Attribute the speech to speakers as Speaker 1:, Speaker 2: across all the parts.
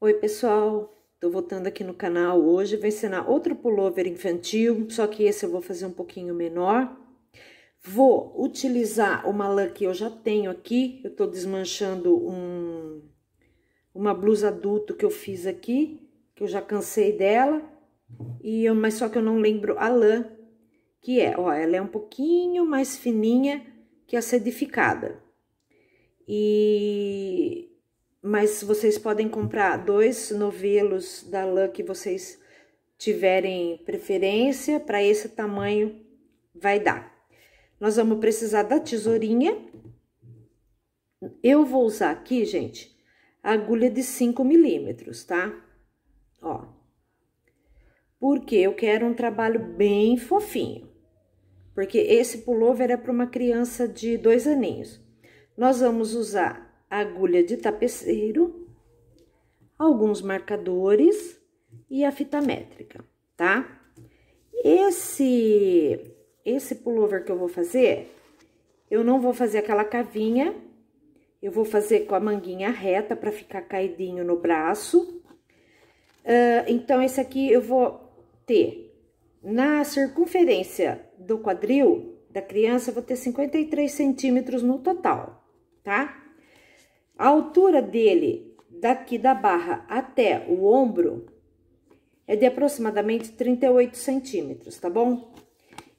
Speaker 1: Oi pessoal, tô voltando aqui no canal hoje, vou ensinar outro pullover infantil, só que esse eu vou fazer um pouquinho menor. Vou utilizar uma lã que eu já tenho aqui, eu tô desmanchando um, uma blusa adulto que eu fiz aqui, que eu já cansei dela, e eu, mas só que eu não lembro a lã, que é, ó, ela é um pouquinho mais fininha que a sedificada. E mas vocês podem comprar dois novelos da lã que vocês tiverem preferência, para esse tamanho vai dar. Nós vamos precisar da tesourinha. Eu vou usar aqui, gente, agulha de 5 milímetros, tá? Ó. Porque eu quero um trabalho bem fofinho. Porque esse pullover é para uma criança de dois aninhos. Nós vamos usar agulha de tapeceiro, alguns marcadores e a fita métrica, tá? Esse, esse pullover que eu vou fazer, eu não vou fazer aquela cavinha, eu vou fazer com a manguinha reta para ficar caidinho no braço. Uh, então, esse aqui eu vou ter na circunferência do quadril da criança, eu vou ter 53 centímetros no total, tá? A altura dele, daqui da barra até o ombro, é de aproximadamente 38 centímetros, tá bom?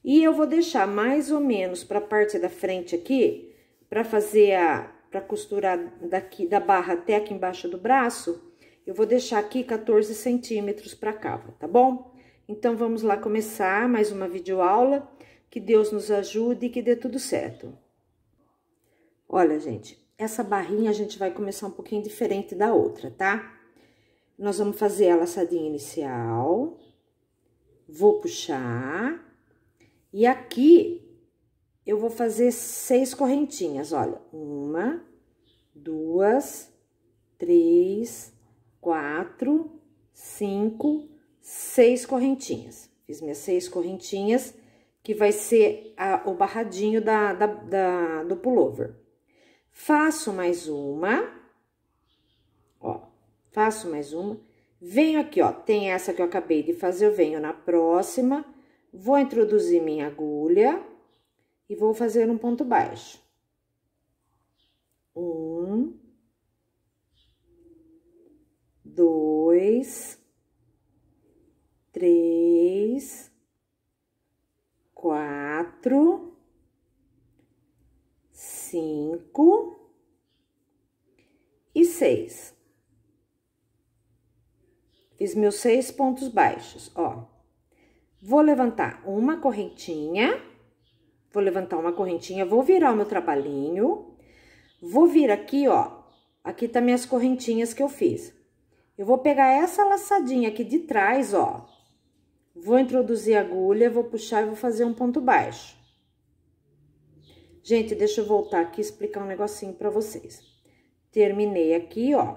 Speaker 1: E eu vou deixar mais ou menos para a parte da frente aqui, para fazer a para costurar daqui da barra até aqui embaixo do braço, eu vou deixar aqui 14 centímetros para cava, tá bom? Então, vamos lá começar mais uma videoaula. Que Deus nos ajude e que dê tudo certo. Olha, gente, essa barrinha a gente vai começar um pouquinho diferente da outra, tá? Nós vamos fazer a laçadinha inicial. Vou puxar. E aqui, eu vou fazer seis correntinhas, olha. Uma, duas, três, quatro, cinco, seis correntinhas. Fiz minhas seis correntinhas, que vai ser a, o barradinho da, da, da, do pullover faço mais uma, ó, faço mais uma, venho aqui, ó, tem essa que eu acabei de fazer, eu venho na próxima, vou introduzir minha agulha e vou fazer um ponto baixo. Um, dois, três, quatro, cinco e seis. Fiz meus seis pontos baixos, ó. Vou levantar uma correntinha, vou levantar uma correntinha, vou virar o meu trabalhinho, vou vir aqui, ó, aqui tá minhas correntinhas que eu fiz. Eu vou pegar essa laçadinha aqui de trás, ó, vou introduzir a agulha, vou puxar e vou fazer um ponto baixo. Gente, deixa eu voltar aqui e explicar um negocinho pra vocês. Terminei aqui, ó.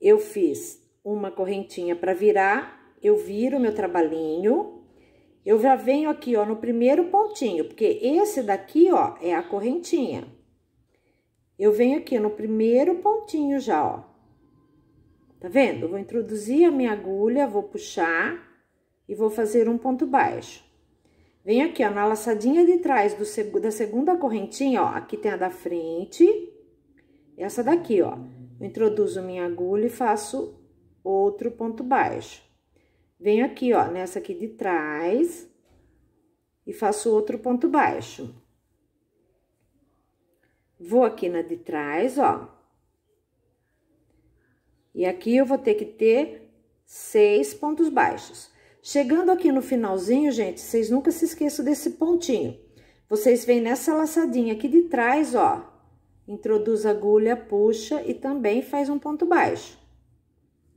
Speaker 1: Eu fiz uma correntinha pra virar, eu viro meu trabalhinho. Eu já venho aqui, ó, no primeiro pontinho, porque esse daqui, ó, é a correntinha. Eu venho aqui no primeiro pontinho já, ó. Tá vendo? Eu vou introduzir a minha agulha, vou puxar e vou fazer um ponto baixo. Vem aqui, ó, na laçadinha de trás do, da segunda correntinha, ó, aqui tem a da frente, essa daqui, ó. Eu introduzo minha agulha e faço outro ponto baixo. Venho aqui, ó, nessa aqui de trás e faço outro ponto baixo. Vou aqui na de trás, ó. E aqui eu vou ter que ter seis pontos baixos. Chegando aqui no finalzinho, gente, vocês nunca se esqueçam desse pontinho. Vocês vêm nessa laçadinha aqui de trás, ó. Introduz a agulha, puxa e também faz um ponto baixo.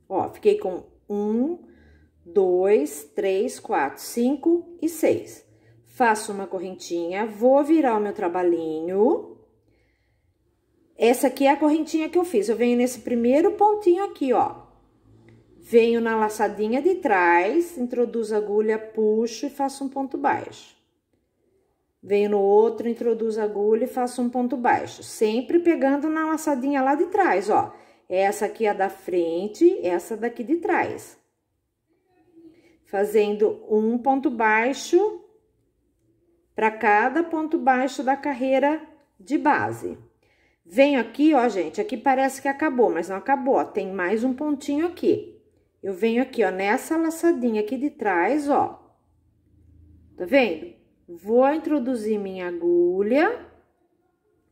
Speaker 1: Ó, fiquei com um, dois, três, quatro, cinco e seis. Faço uma correntinha, vou virar o meu trabalhinho. Essa aqui é a correntinha que eu fiz. Eu venho nesse primeiro pontinho aqui, ó. Venho na laçadinha de trás, introduzo a agulha, puxo e faço um ponto baixo. Venho no outro, introduzo a agulha e faço um ponto baixo. Sempre pegando na laçadinha lá de trás, ó. Essa aqui é a da frente, essa daqui de trás. Fazendo um ponto baixo para cada ponto baixo da carreira de base. Venho aqui, ó, gente, aqui parece que acabou, mas não acabou, ó, tem mais um pontinho aqui. Eu venho aqui, ó, nessa laçadinha aqui de trás, ó. Tá vendo? Vou introduzir minha agulha,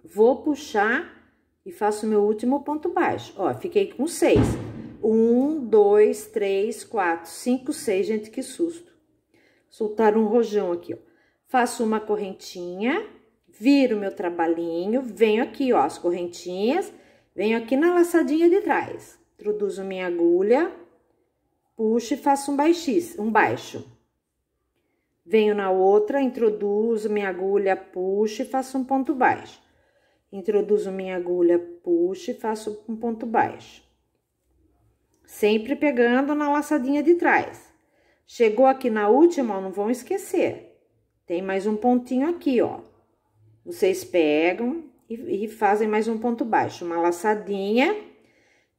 Speaker 1: vou puxar e faço meu último ponto baixo. Ó, fiquei com seis. Um, dois, três, quatro, cinco, seis. Gente, que susto. Soltar um rojão aqui, ó. Faço uma correntinha, viro meu trabalhinho, venho aqui, ó, as correntinhas, venho aqui na laçadinha de trás. Introduzo minha agulha, puxo e faço um baixíssimo, um baixo. Venho na outra, introduzo minha agulha, puxo e faço um ponto baixo. Introduzo minha agulha, puxo e faço um ponto baixo. Sempre pegando na laçadinha de trás. Chegou aqui na última, ó, não vão esquecer. Tem mais um pontinho aqui, ó. Vocês pegam e, e fazem mais um ponto baixo, uma laçadinha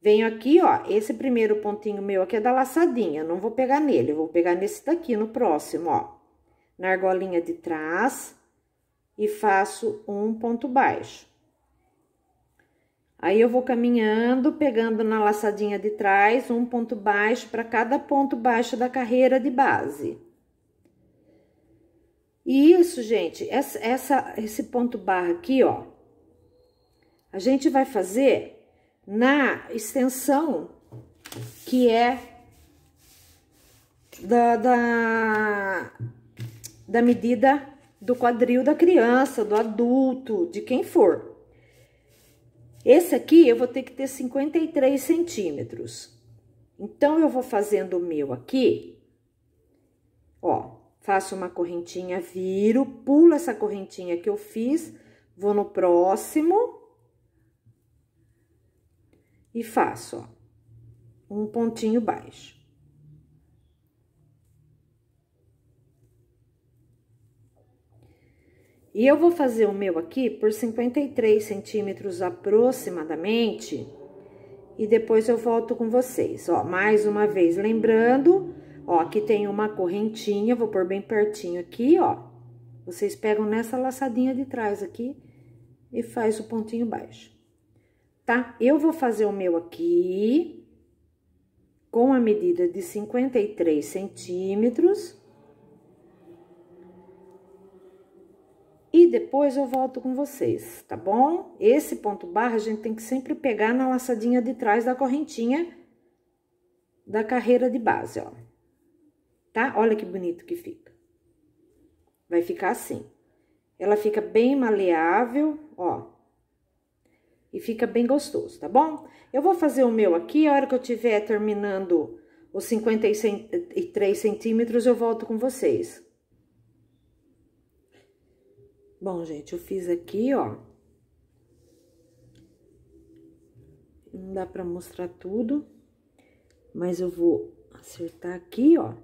Speaker 1: Venho aqui, ó, esse primeiro pontinho meu aqui é da laçadinha, não vou pegar nele, vou pegar nesse daqui, no próximo, ó. Na argolinha de trás, e faço um ponto baixo. Aí, eu vou caminhando, pegando na laçadinha de trás, um ponto baixo para cada ponto baixo da carreira de base. E isso, gente, essa, essa, esse ponto barra aqui, ó, a gente vai fazer na extensão que é da, da, da medida do quadril da criança, do adulto, de quem for. Esse aqui eu vou ter que ter 53 centímetros. Então, eu vou fazendo o meu aqui, ó, faço uma correntinha, viro, pulo essa correntinha que eu fiz, vou no próximo e faço, ó, um pontinho baixo. E eu vou fazer o meu aqui por 53 centímetros aproximadamente, e depois eu volto com vocês, ó, mais uma vez, lembrando, ó, aqui tem uma correntinha, vou pôr bem pertinho aqui, ó, vocês pegam nessa laçadinha de trás aqui e faz o pontinho baixo tá? Eu vou fazer o meu aqui com a medida de 53 centímetros. E depois eu volto com vocês, tá bom? Esse ponto barra a gente tem que sempre pegar na laçadinha de trás da correntinha da carreira de base, ó. Tá? Olha que bonito que fica. Vai ficar assim. Ela fica bem maleável, ó e fica bem gostoso, tá bom? Eu vou fazer o meu aqui, a hora que eu tiver terminando os 53 centímetros, eu volto com vocês. Bom, gente, eu fiz aqui, ó. Não dá pra mostrar tudo, mas eu vou acertar aqui, ó.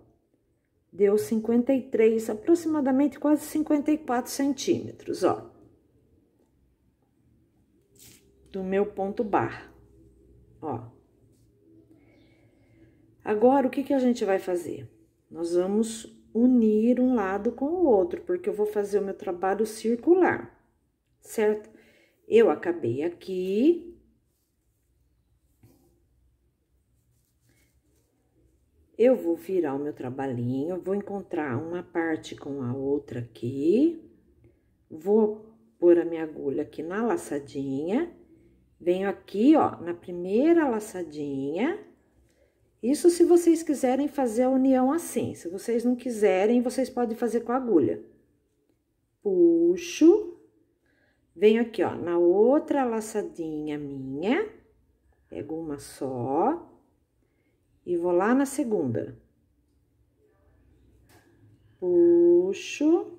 Speaker 1: Deu 53, aproximadamente quase 54 centímetros, ó do meu ponto bar. Ó. Agora, o que, que a gente vai fazer? Nós vamos unir um lado com o outro, porque eu vou fazer o meu trabalho circular, certo? Eu acabei aqui. Eu vou virar o meu trabalhinho, vou encontrar uma parte com a outra aqui. Vou pôr a minha agulha aqui na laçadinha Venho aqui, ó, na primeira laçadinha. Isso se vocês quiserem fazer a união assim. Se vocês não quiserem, vocês podem fazer com a agulha. Puxo. Venho aqui, ó, na outra laçadinha minha. Pego uma só. E vou lá na segunda. Puxo.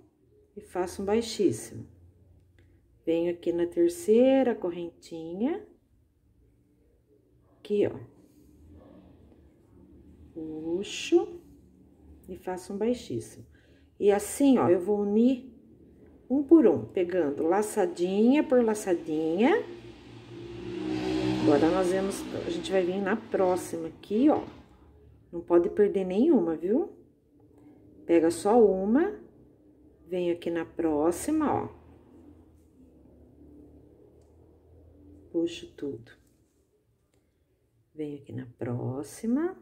Speaker 1: E faço um baixíssimo. Venho aqui na terceira correntinha. Aqui, ó. Puxo. E faço um baixíssimo. E assim, ó, eu vou unir um por um, pegando laçadinha por laçadinha. Agora, nós vemos, a gente vai vir na próxima aqui, ó. Não pode perder nenhuma, viu? Pega só uma, venho aqui na próxima, ó. puxo tudo. Venho aqui na próxima.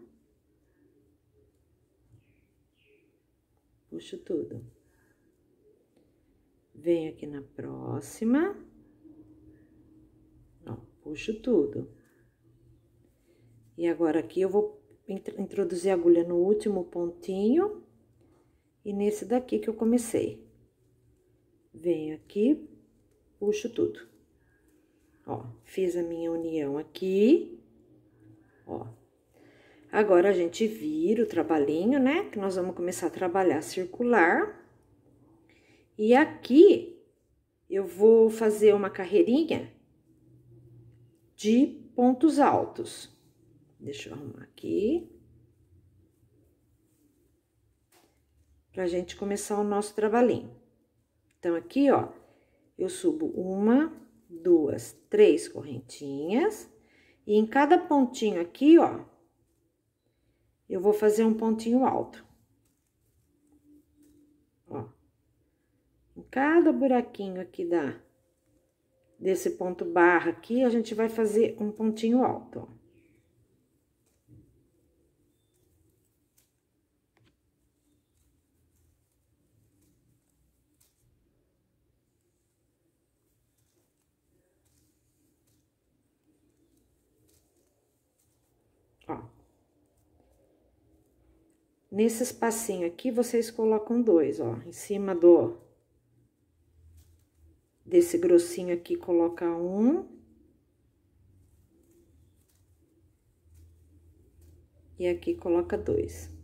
Speaker 1: Puxo tudo. Venho aqui na próxima. Ó, puxo tudo. E agora aqui eu vou introduzir a agulha no último pontinho e nesse daqui que eu comecei. Venho aqui, puxo tudo. Ó, fiz a minha união aqui, ó. Agora, a gente vira o trabalhinho, né? Que nós vamos começar a trabalhar circular. E aqui, eu vou fazer uma carreirinha de pontos altos. Deixa eu arrumar aqui. Pra gente começar o nosso trabalhinho. Então, aqui, ó, eu subo uma, duas, três correntinhas. E em cada pontinho aqui, ó, eu vou fazer um pontinho alto. Ó. Em cada buraquinho aqui da desse ponto barra aqui, a gente vai fazer um pontinho alto, ó. Nesse espacinho aqui, vocês colocam dois, ó, em cima do... Desse grossinho aqui, coloca um. E aqui, coloca dois.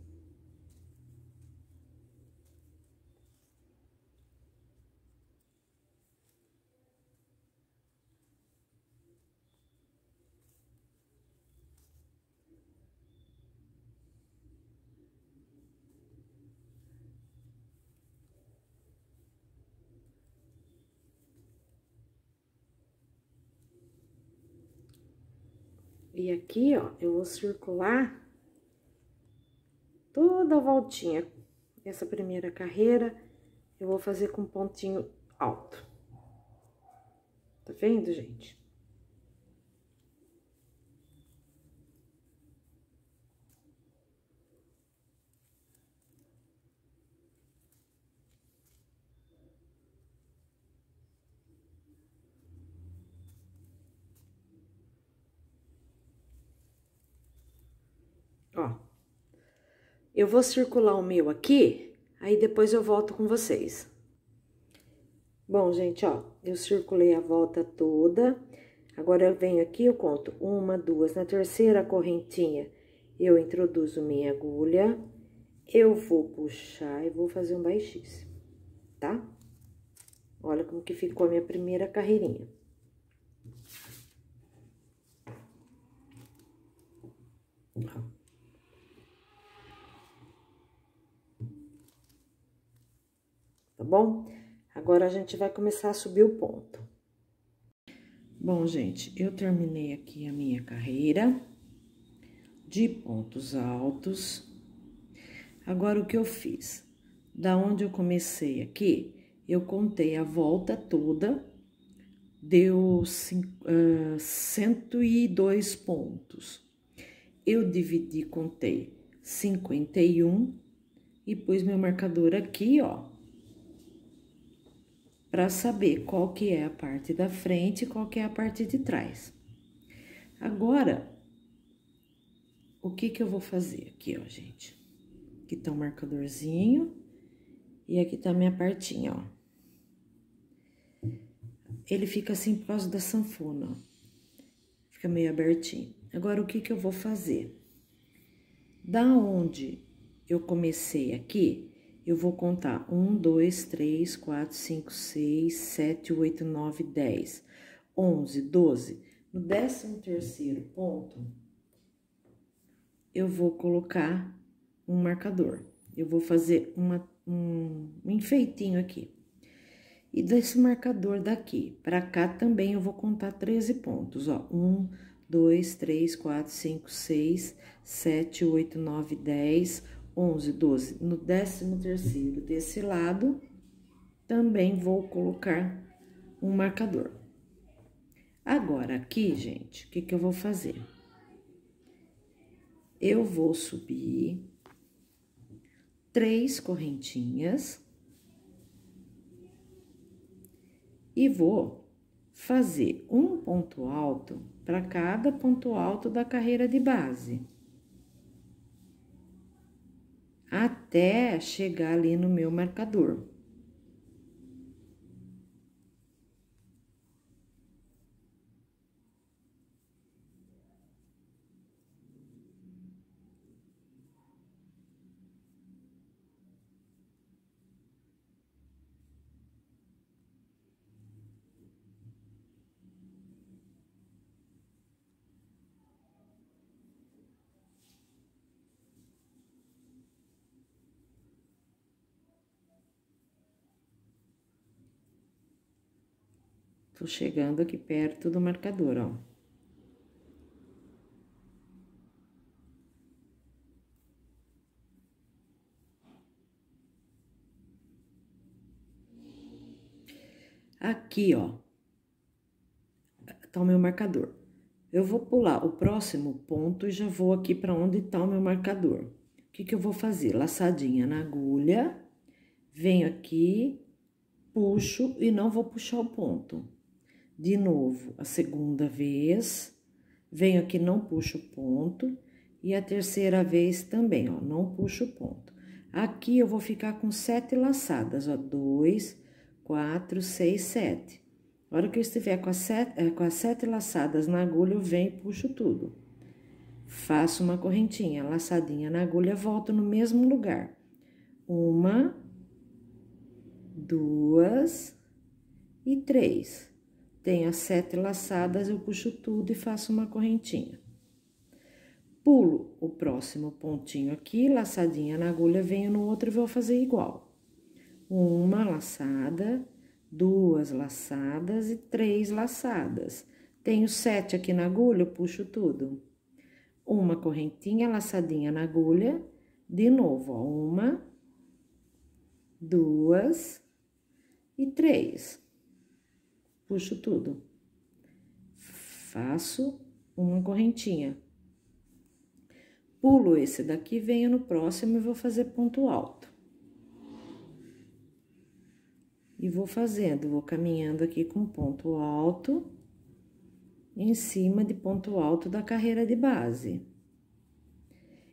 Speaker 1: E aqui, ó, eu vou circular toda a voltinha. Essa primeira carreira, eu vou fazer com pontinho alto. Tá vendo, gente? Eu vou circular o meu aqui, aí depois eu volto com vocês. Bom, gente, ó, eu circulei a volta toda. Agora, eu venho aqui, eu conto uma, duas. Na terceira correntinha, eu introduzo minha agulha. Eu vou puxar e vou fazer um baixíssimo, tá? Olha como que ficou a minha primeira carreirinha. Tá bom? Agora a gente vai começar a subir o ponto. Bom, gente, eu terminei aqui a minha carreira de pontos altos. Agora, o que eu fiz? Da onde eu comecei aqui, eu contei a volta toda, deu cinco, uh, 102 pontos. Eu dividi, contei 51 e pus meu marcador aqui, ó, para saber qual que é a parte da frente e qual que é a parte de trás. Agora, o que que eu vou fazer aqui, ó, gente? Aqui tá o um marcadorzinho e aqui tá a minha partinha, ó. Ele fica assim por causa da sanfona, ó. Fica meio abertinho. Agora, o que que eu vou fazer? Da onde eu comecei aqui, eu vou contar 1, 2, 3, 4, 5, 6, 7, 8, 9, 10, 11, 12. No décimo terceiro ponto, eu vou colocar um marcador. Eu vou fazer uma, um, enfeitinho aqui. E desse marcador daqui para cá também eu vou contar 13 pontos, ó. 1, 2, 3, 4, 5, 6, 7, 8, 9, 10, 11, 12, no décimo terceiro desse lado, também vou colocar um marcador. Agora, aqui, gente, o que, que eu vou fazer? Eu vou subir três correntinhas e vou fazer um ponto alto para cada ponto alto da carreira de base até chegar ali no meu marcador. Tô chegando aqui perto do marcador, ó. Aqui, ó, tá o meu marcador. Eu vou pular o próximo ponto e já vou aqui para onde tá o meu marcador. O que que eu vou fazer? Laçadinha na agulha, venho aqui, puxo e não vou puxar o ponto. De novo, a segunda vez, venho aqui, não puxo o ponto. E a terceira vez também, ó, não puxo o ponto. Aqui eu vou ficar com sete laçadas, ó, dois, quatro, seis, sete. A hora que eu estiver com as sete, eh, com as sete laçadas na agulha, eu venho e puxo tudo. Faço uma correntinha, laçadinha na agulha, volto no mesmo lugar. Uma, duas e três. Tenho as sete laçadas, eu puxo tudo e faço uma correntinha. Pulo o próximo pontinho aqui, laçadinha na agulha, venho no outro e vou fazer igual. Uma laçada, duas laçadas e três laçadas. Tenho sete aqui na agulha, eu puxo tudo. Uma correntinha, laçadinha na agulha, de novo, ó, uma, duas e três puxo tudo. Faço uma correntinha. Pulo esse daqui, venho no próximo e vou fazer ponto alto. E vou fazendo, vou caminhando aqui com ponto alto em cima de ponto alto da carreira de base.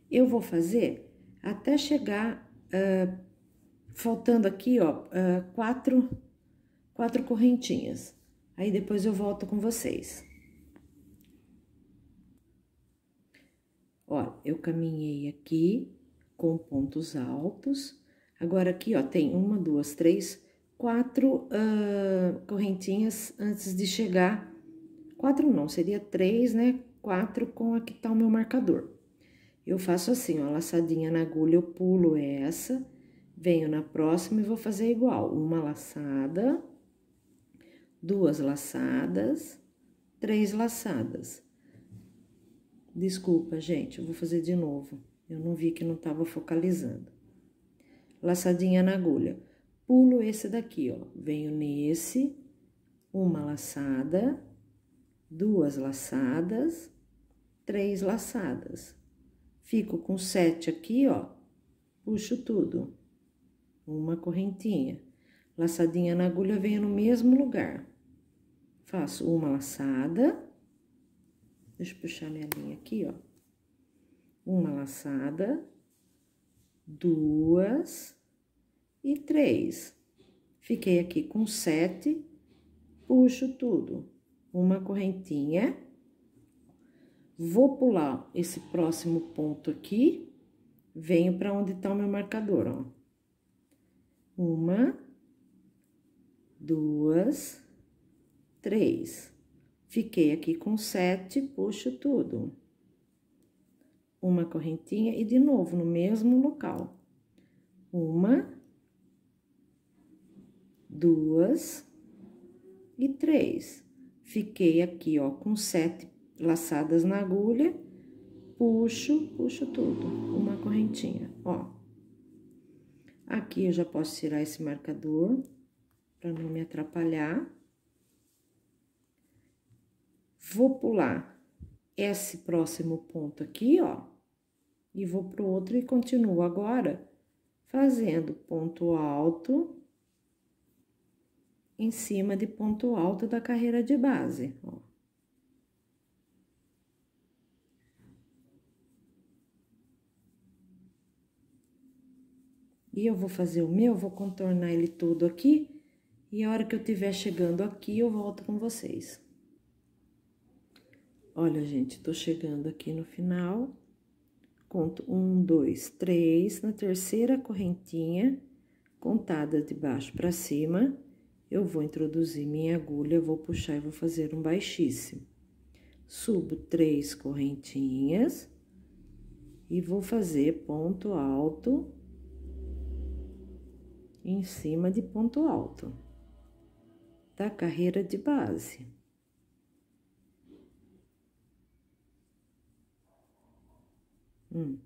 Speaker 1: Eu vou fazer até chegar, uh, faltando aqui, ó, uh, quatro, quatro correntinhas. Aí depois eu volto com vocês. Ó, eu caminhei aqui com pontos altos. Agora aqui, ó, tem uma, duas, três, quatro uh, correntinhas antes de chegar. Quatro não, seria três, né? Quatro com aqui tá o meu marcador. Eu faço assim, ó, laçadinha na agulha, eu pulo essa, venho na próxima e vou fazer igual. Uma laçada duas laçadas, três laçadas. Desculpa, gente, eu vou fazer de novo. Eu não vi que não estava focalizando. Laçadinha na agulha. Pulo esse daqui, ó. Venho nesse, uma laçada, duas laçadas, três laçadas. Fico com sete aqui, ó. Puxo tudo. Uma correntinha. Laçadinha na agulha, venho no mesmo lugar. Faço uma laçada. Deixa eu puxar minha linha aqui, ó. Uma laçada, duas e três. Fiquei aqui com sete, puxo tudo. Uma correntinha. Vou pular esse próximo ponto aqui, venho para onde tá o meu marcador, ó. Uma, duas, 3. Fiquei aqui com 7, puxo tudo. Uma correntinha e de novo no mesmo local. Uma, duas e três. Fiquei aqui, ó, com sete laçadas na agulha, puxo, puxo tudo, uma correntinha, ó. Aqui eu já posso tirar esse marcador, para não me atrapalhar. Vou pular esse próximo ponto aqui, ó, e vou pro outro e continuo agora fazendo ponto alto em cima de ponto alto da carreira de base, ó. E eu vou fazer o meu, vou contornar ele todo aqui, e a hora que eu tiver chegando aqui, eu volto com vocês. Olha, gente, tô chegando aqui no final. Conto um, dois, três. Na terceira correntinha, contada de baixo para cima, eu vou introduzir minha agulha, vou puxar e vou fazer um baixíssimo. Subo três correntinhas e vou fazer ponto alto em cima de ponto alto da carreira de base. Hum.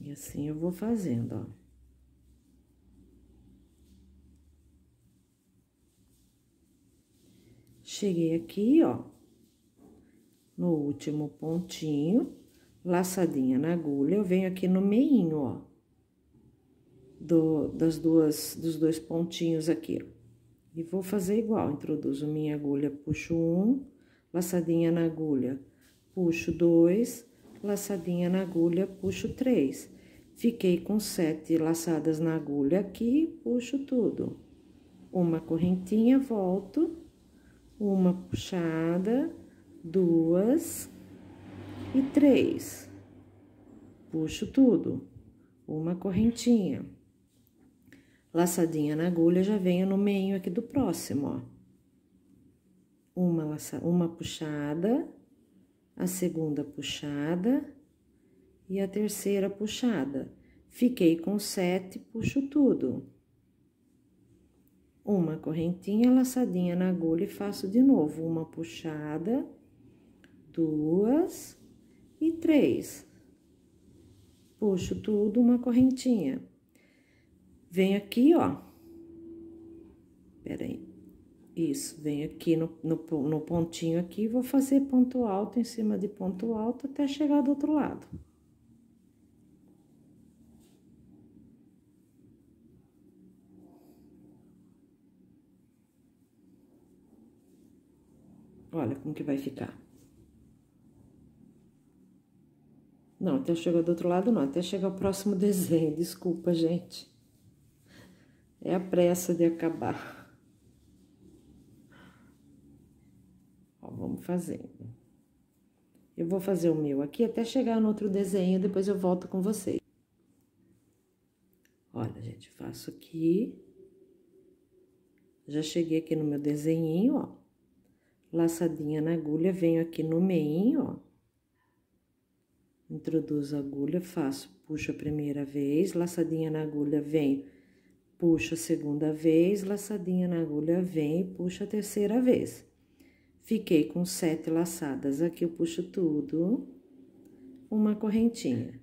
Speaker 1: E assim eu vou fazendo, ó. Cheguei aqui, ó, no último pontinho laçadinha na agulha, eu venho aqui no meinho, ó, do, das duas, dos dois pontinhos aqui, E vou fazer igual, introduzo minha agulha, puxo um, laçadinha na agulha, puxo dois, laçadinha na agulha, puxo três. Fiquei com sete laçadas na agulha aqui, puxo tudo. Uma correntinha, volto, uma puxada, duas, e três. Puxo tudo, uma correntinha. Laçadinha na agulha, já venho no meio aqui do próximo, ó. Uma, laça, uma puxada, a segunda puxada e a terceira puxada. Fiquei com sete, puxo tudo. Uma correntinha laçadinha na agulha e faço de novo uma puxada, duas, e três. Puxo tudo uma correntinha. vem aqui, ó. Pera aí. Isso, vem aqui no, no, no pontinho aqui, vou fazer ponto alto em cima de ponto alto até chegar do outro lado. Olha como que vai ficar. Não, até chegar do outro lado não, até chegar o próximo desenho. Desculpa, gente. É a pressa de acabar. Ó, vamos fazendo. Eu vou fazer o meu aqui até chegar no outro desenho, depois eu volto com vocês. Olha, gente, faço aqui. Já cheguei aqui no meu desenho, ó. Laçadinha na agulha, venho aqui no meinho, ó Introduzo a agulha, faço, puxo a primeira vez, laçadinha na agulha, venho, puxo a segunda vez, laçadinha na agulha, vem e puxo a terceira vez. Fiquei com sete laçadas, aqui eu puxo tudo, uma correntinha.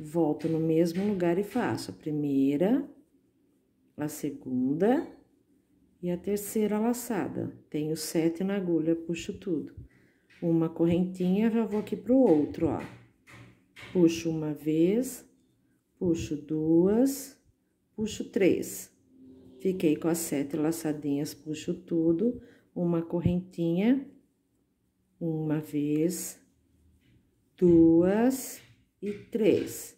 Speaker 1: Volto no mesmo lugar e faço a primeira, a segunda e a terceira laçada. Tenho sete na agulha, puxo tudo. Uma correntinha, já vou aqui pro outro, ó. Puxo uma vez, puxo duas, puxo três. Fiquei com as sete laçadinhas, puxo tudo, uma correntinha, uma vez, duas e três.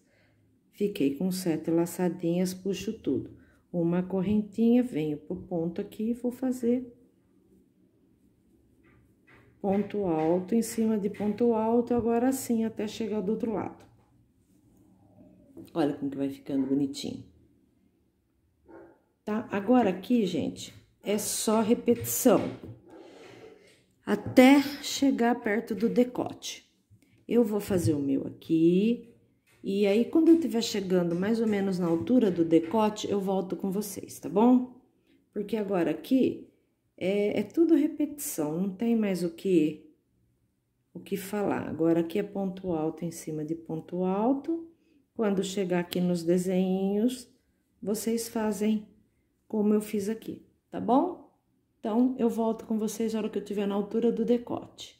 Speaker 1: Fiquei com sete laçadinhas, puxo tudo. Uma correntinha, venho pro ponto aqui e vou fazer ponto alto em cima de ponto alto, agora sim, até chegar do outro lado. Olha como que vai ficando bonitinho. Tá? Agora aqui, gente, é só repetição. Até chegar perto do decote. Eu vou fazer o meu aqui. E aí, quando eu estiver chegando mais ou menos na altura do decote, eu volto com vocês, tá bom? Porque agora aqui é, é tudo repetição, não tem mais o que o que falar. Agora, aqui é ponto alto em cima de ponto alto. Quando chegar aqui nos desenhos, vocês fazem como eu fiz aqui, tá bom? Então, eu volto com vocês na hora que eu estiver na altura do decote.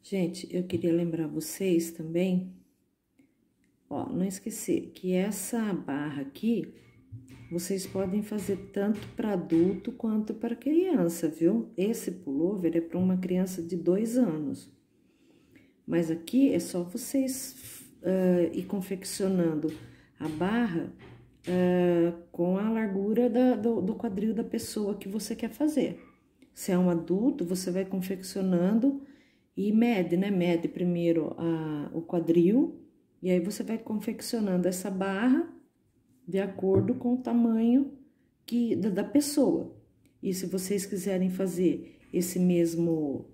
Speaker 1: Gente, eu queria lembrar vocês também, ó, não esquecer que essa barra aqui vocês podem fazer tanto para adulto quanto para criança, viu? Esse pullover é para uma criança de dois anos. Mas aqui é só vocês uh, ir confeccionando a barra uh, com a largura da, do, do quadril da pessoa que você quer fazer. Se é um adulto, você vai confeccionando e mede, né? Mede primeiro a, o quadril e aí você vai confeccionando essa barra de acordo com o tamanho que, da, da pessoa. E se vocês quiserem fazer esse mesmo,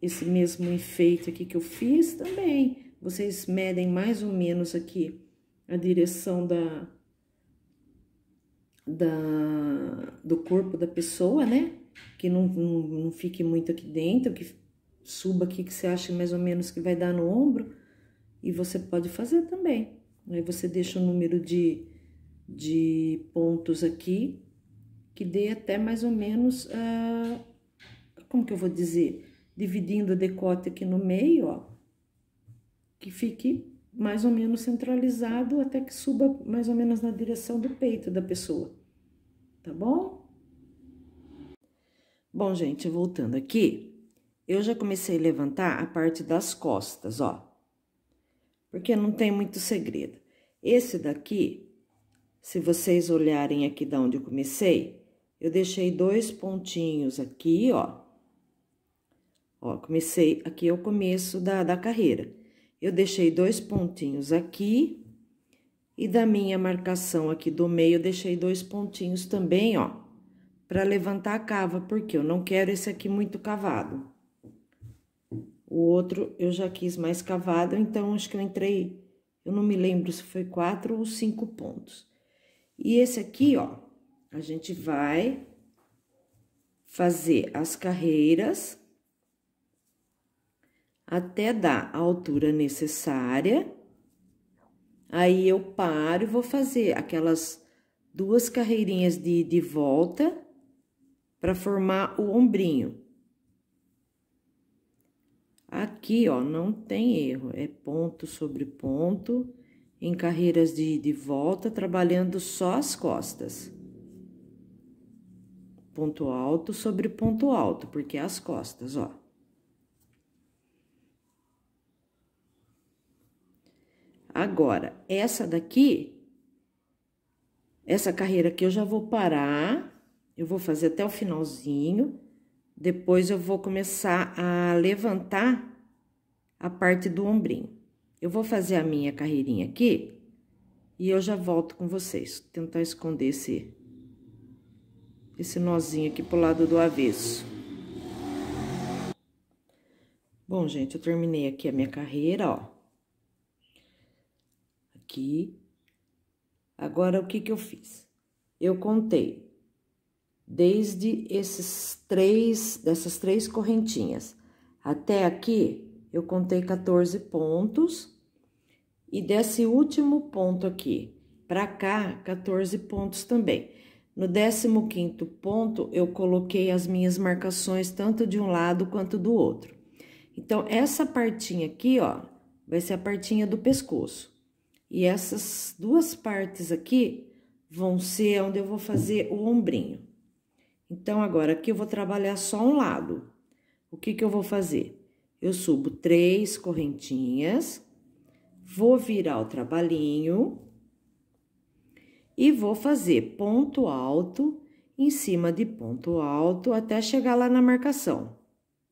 Speaker 1: esse mesmo efeito aqui que eu fiz, também. Vocês medem mais ou menos aqui a direção da, da, do corpo da pessoa, né? Que não, não, não, fique muito aqui dentro, que suba aqui, que você acha mais ou menos que vai dar no ombro. E você pode fazer também. Aí você deixa o número de, de pontos aqui, que dê até mais ou menos, ah, como que eu vou dizer? Dividindo o decote aqui no meio, ó, que fique mais ou menos centralizado até que suba mais ou menos na direção do peito da pessoa, tá bom? Bom, gente, voltando aqui, eu já comecei a levantar a parte das costas, ó, porque não tem muito segredo. Esse daqui se vocês olharem aqui da onde eu comecei, eu deixei dois pontinhos aqui, ó. Ó, comecei, aqui é o começo da, da carreira. Eu deixei dois pontinhos aqui, e da minha marcação aqui do meio, eu deixei dois pontinhos também, ó, para levantar a cava, porque eu não quero esse aqui muito cavado. O outro eu já quis mais cavado, então acho que eu entrei, eu não me lembro se foi quatro ou cinco pontos. E esse aqui, ó, a gente vai fazer as carreiras até dar a altura necessária. Aí eu paro e vou fazer aquelas duas carreirinhas de, de volta para formar o ombrinho. Aqui, ó, não tem erro, é ponto sobre ponto em carreiras de ida e volta, trabalhando só as costas. Ponto alto sobre ponto alto, porque é as costas, ó. Agora, essa daqui, essa carreira aqui eu já vou parar, eu vou fazer até o finalzinho, depois eu vou começar a levantar a parte do ombrinho. Eu vou fazer a minha carreirinha aqui e eu já volto com vocês. Tentar esconder esse, esse nozinho aqui pro lado do avesso. Bom, gente, eu terminei aqui a minha carreira, ó. Aqui. Agora, o que que eu fiz? Eu contei desde esses três, dessas três correntinhas até aqui, eu contei 14 pontos e desse último ponto aqui para cá, 14 pontos também. No 15 ponto, eu coloquei as minhas marcações tanto de um lado quanto do outro. Então, essa partinha aqui, ó, vai ser a partinha do pescoço. E essas duas partes aqui vão ser onde eu vou fazer o ombrinho. Então, agora, aqui eu vou trabalhar só um lado. O que que eu vou fazer? Eu subo três correntinhas vou virar o trabalhinho e vou fazer ponto alto em cima de ponto alto até chegar lá na marcação,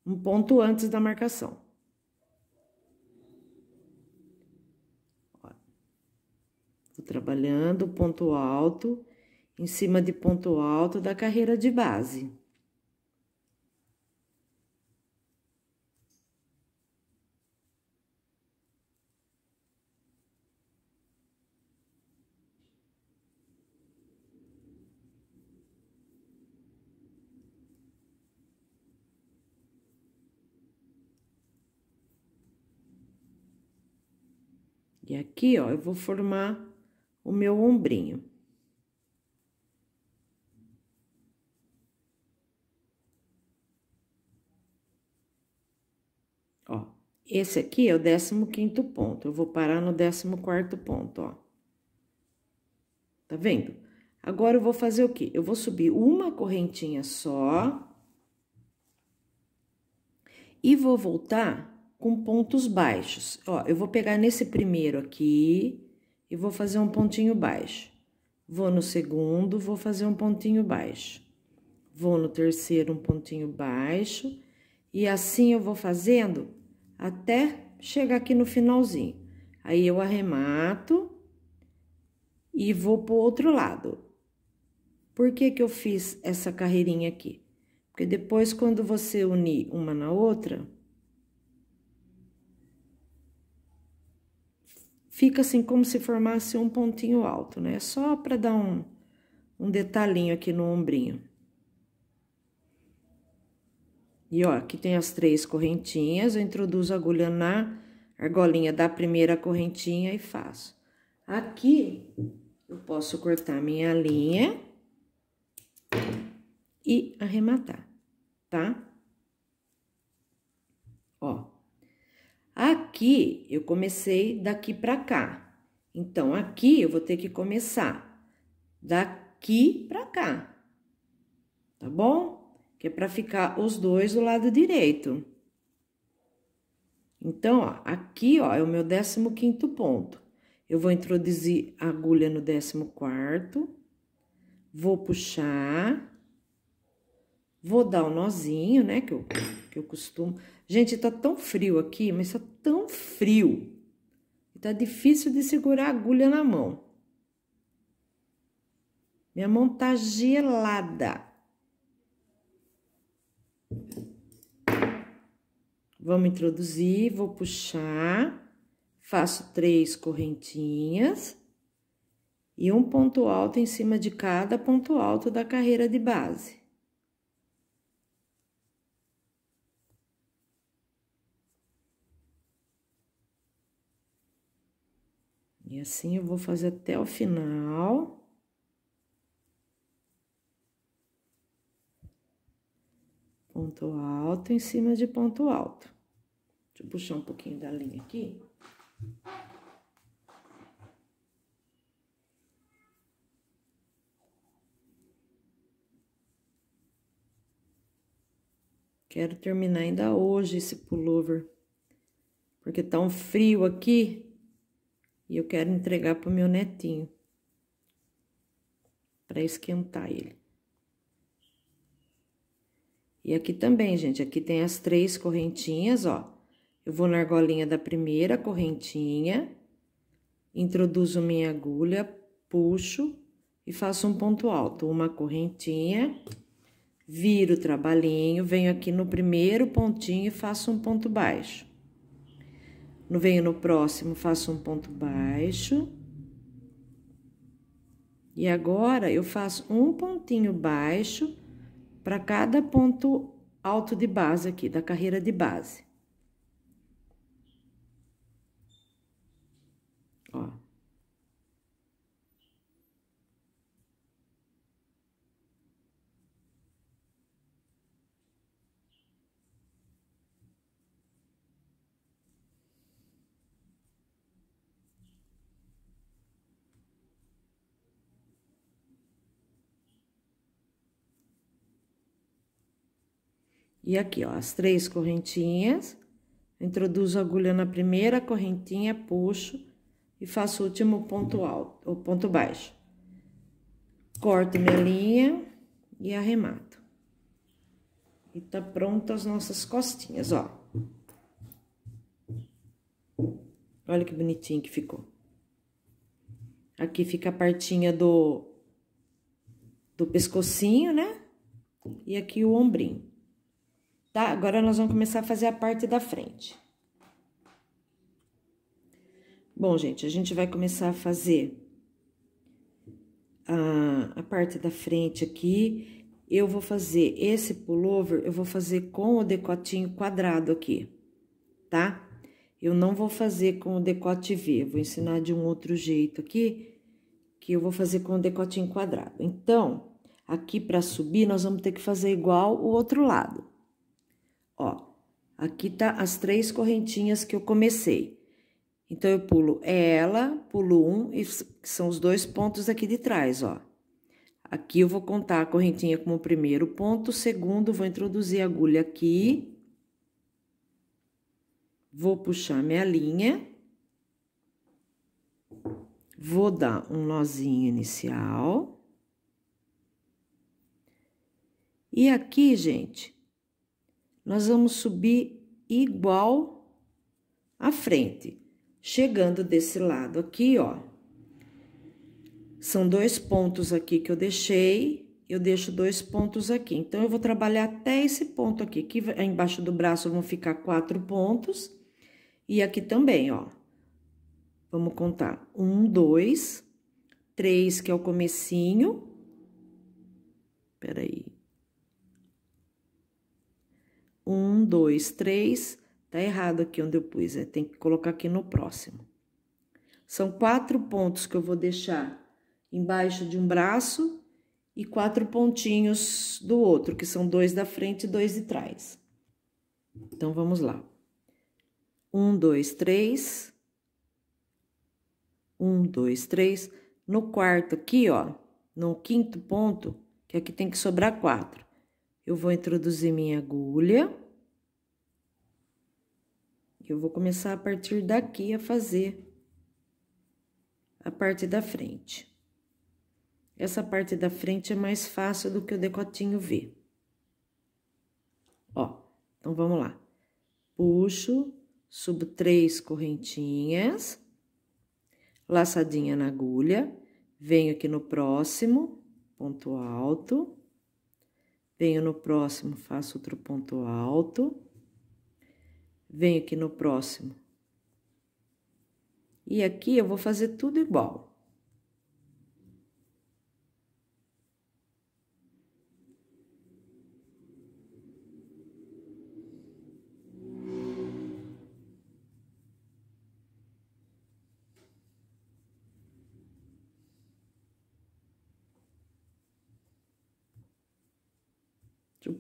Speaker 1: um ponto antes da marcação. Ó, trabalhando ponto alto em cima de ponto alto da carreira de base. E aqui, ó, eu vou formar o meu ombrinho. Ó, esse aqui é o décimo quinto ponto. Eu vou parar no décimo quarto ponto, ó. Tá vendo? Agora, eu vou fazer o quê? Eu vou subir uma correntinha só. E vou voltar com pontos baixos. Ó, eu vou pegar nesse primeiro aqui e vou fazer um pontinho baixo. Vou no segundo, vou fazer um pontinho baixo. Vou no terceiro, um pontinho baixo. E assim eu vou fazendo até chegar aqui no finalzinho. Aí eu arremato e vou pro outro lado. Por que que eu fiz essa carreirinha aqui? Porque depois, quando você unir uma na outra, fica assim como se formasse um pontinho alto, né? Só para dar um, um detalhinho aqui no ombrinho. E, ó, aqui tem as três correntinhas, eu introduzo a agulha na argolinha da primeira correntinha e faço. Aqui, eu posso cortar minha linha e arrematar, tá? Ó, Aqui eu comecei daqui para cá. Então, aqui eu vou ter que começar daqui para cá. Tá bom? Que é para ficar os dois do lado direito. Então, ó, aqui, ó, é o meu décimo quinto ponto. Eu vou introduzir a agulha no décimo quarto, vou puxar, vou dar o um nozinho, né, que eu porque eu costumo. Gente, tá tão frio aqui, mas tá tão frio. Tá difícil de segurar a agulha na mão. Minha mão tá gelada. Vamos introduzir, vou puxar, faço três correntinhas e um ponto alto em cima de cada ponto alto da carreira de base. E assim eu vou fazer até o final. Ponto alto em cima de ponto alto. Deixa eu puxar um pouquinho da linha aqui. Quero terminar ainda hoje esse pullover, porque tá um frio aqui. E eu quero entregar pro meu netinho. para esquentar ele. E aqui também, gente, aqui tem as três correntinhas, ó. Eu vou na argolinha da primeira correntinha, introduzo minha agulha, puxo e faço um ponto alto. Uma correntinha, viro o trabalhinho, venho aqui no primeiro pontinho e faço um ponto baixo. No venho no próximo, faço um ponto baixo. E agora, eu faço um pontinho baixo para cada ponto alto de base aqui, da carreira de base. E aqui, ó, as três correntinhas, introduzo a agulha na primeira correntinha, puxo e faço o último ponto alto, o ponto baixo. Corto minha linha e arremato. E tá pronta as nossas costinhas, ó. Olha que bonitinho que ficou. Aqui fica a partinha do, do pescocinho, né? E aqui o ombrinho. Tá? Agora nós vamos começar a fazer a parte da frente. Bom, gente, a gente vai começar a fazer a, ah, a parte da frente aqui. Eu vou fazer esse pullover, eu vou fazer com o decotinho quadrado aqui, tá? Eu não vou fazer com o decote V, vou ensinar de um outro jeito aqui, que eu vou fazer com o decotinho quadrado. Então, aqui para subir, nós vamos ter que fazer igual o outro lado. Ó, aqui tá as três correntinhas que eu comecei. Então, eu pulo ela, pulo um, e são os dois pontos aqui de trás, ó. Aqui eu vou contar a correntinha como primeiro ponto, segundo, vou introduzir a agulha aqui. Vou puxar minha linha. Vou dar um nozinho inicial. E aqui, gente, nós vamos subir igual à frente, chegando desse lado aqui, ó. São dois pontos aqui que eu deixei, eu deixo dois pontos aqui. Então, eu vou trabalhar até esse ponto aqui, que embaixo do braço vão ficar quatro pontos, e aqui também, ó. Vamos contar. Um, dois, três, que é o comecinho. Peraí. Um, dois, três. Tá errado aqui onde eu pus, né? tem que colocar aqui no próximo. São quatro pontos que eu vou deixar embaixo de um braço e quatro pontinhos do outro, que são dois da frente e dois de trás. Então, vamos lá. Um, dois, três. Um, dois, três. No quarto aqui, ó, no quinto ponto, que aqui tem que sobrar quatro. Eu vou introduzir minha agulha. e Eu vou começar a partir daqui a fazer a parte da frente. Essa parte da frente é mais fácil do que o decotinho V. Ó, então vamos lá. Puxo, subo três correntinhas, laçadinha na agulha, venho aqui no próximo, ponto alto, Venho no próximo, faço outro ponto alto. Venho aqui no próximo. E aqui eu vou fazer tudo igual.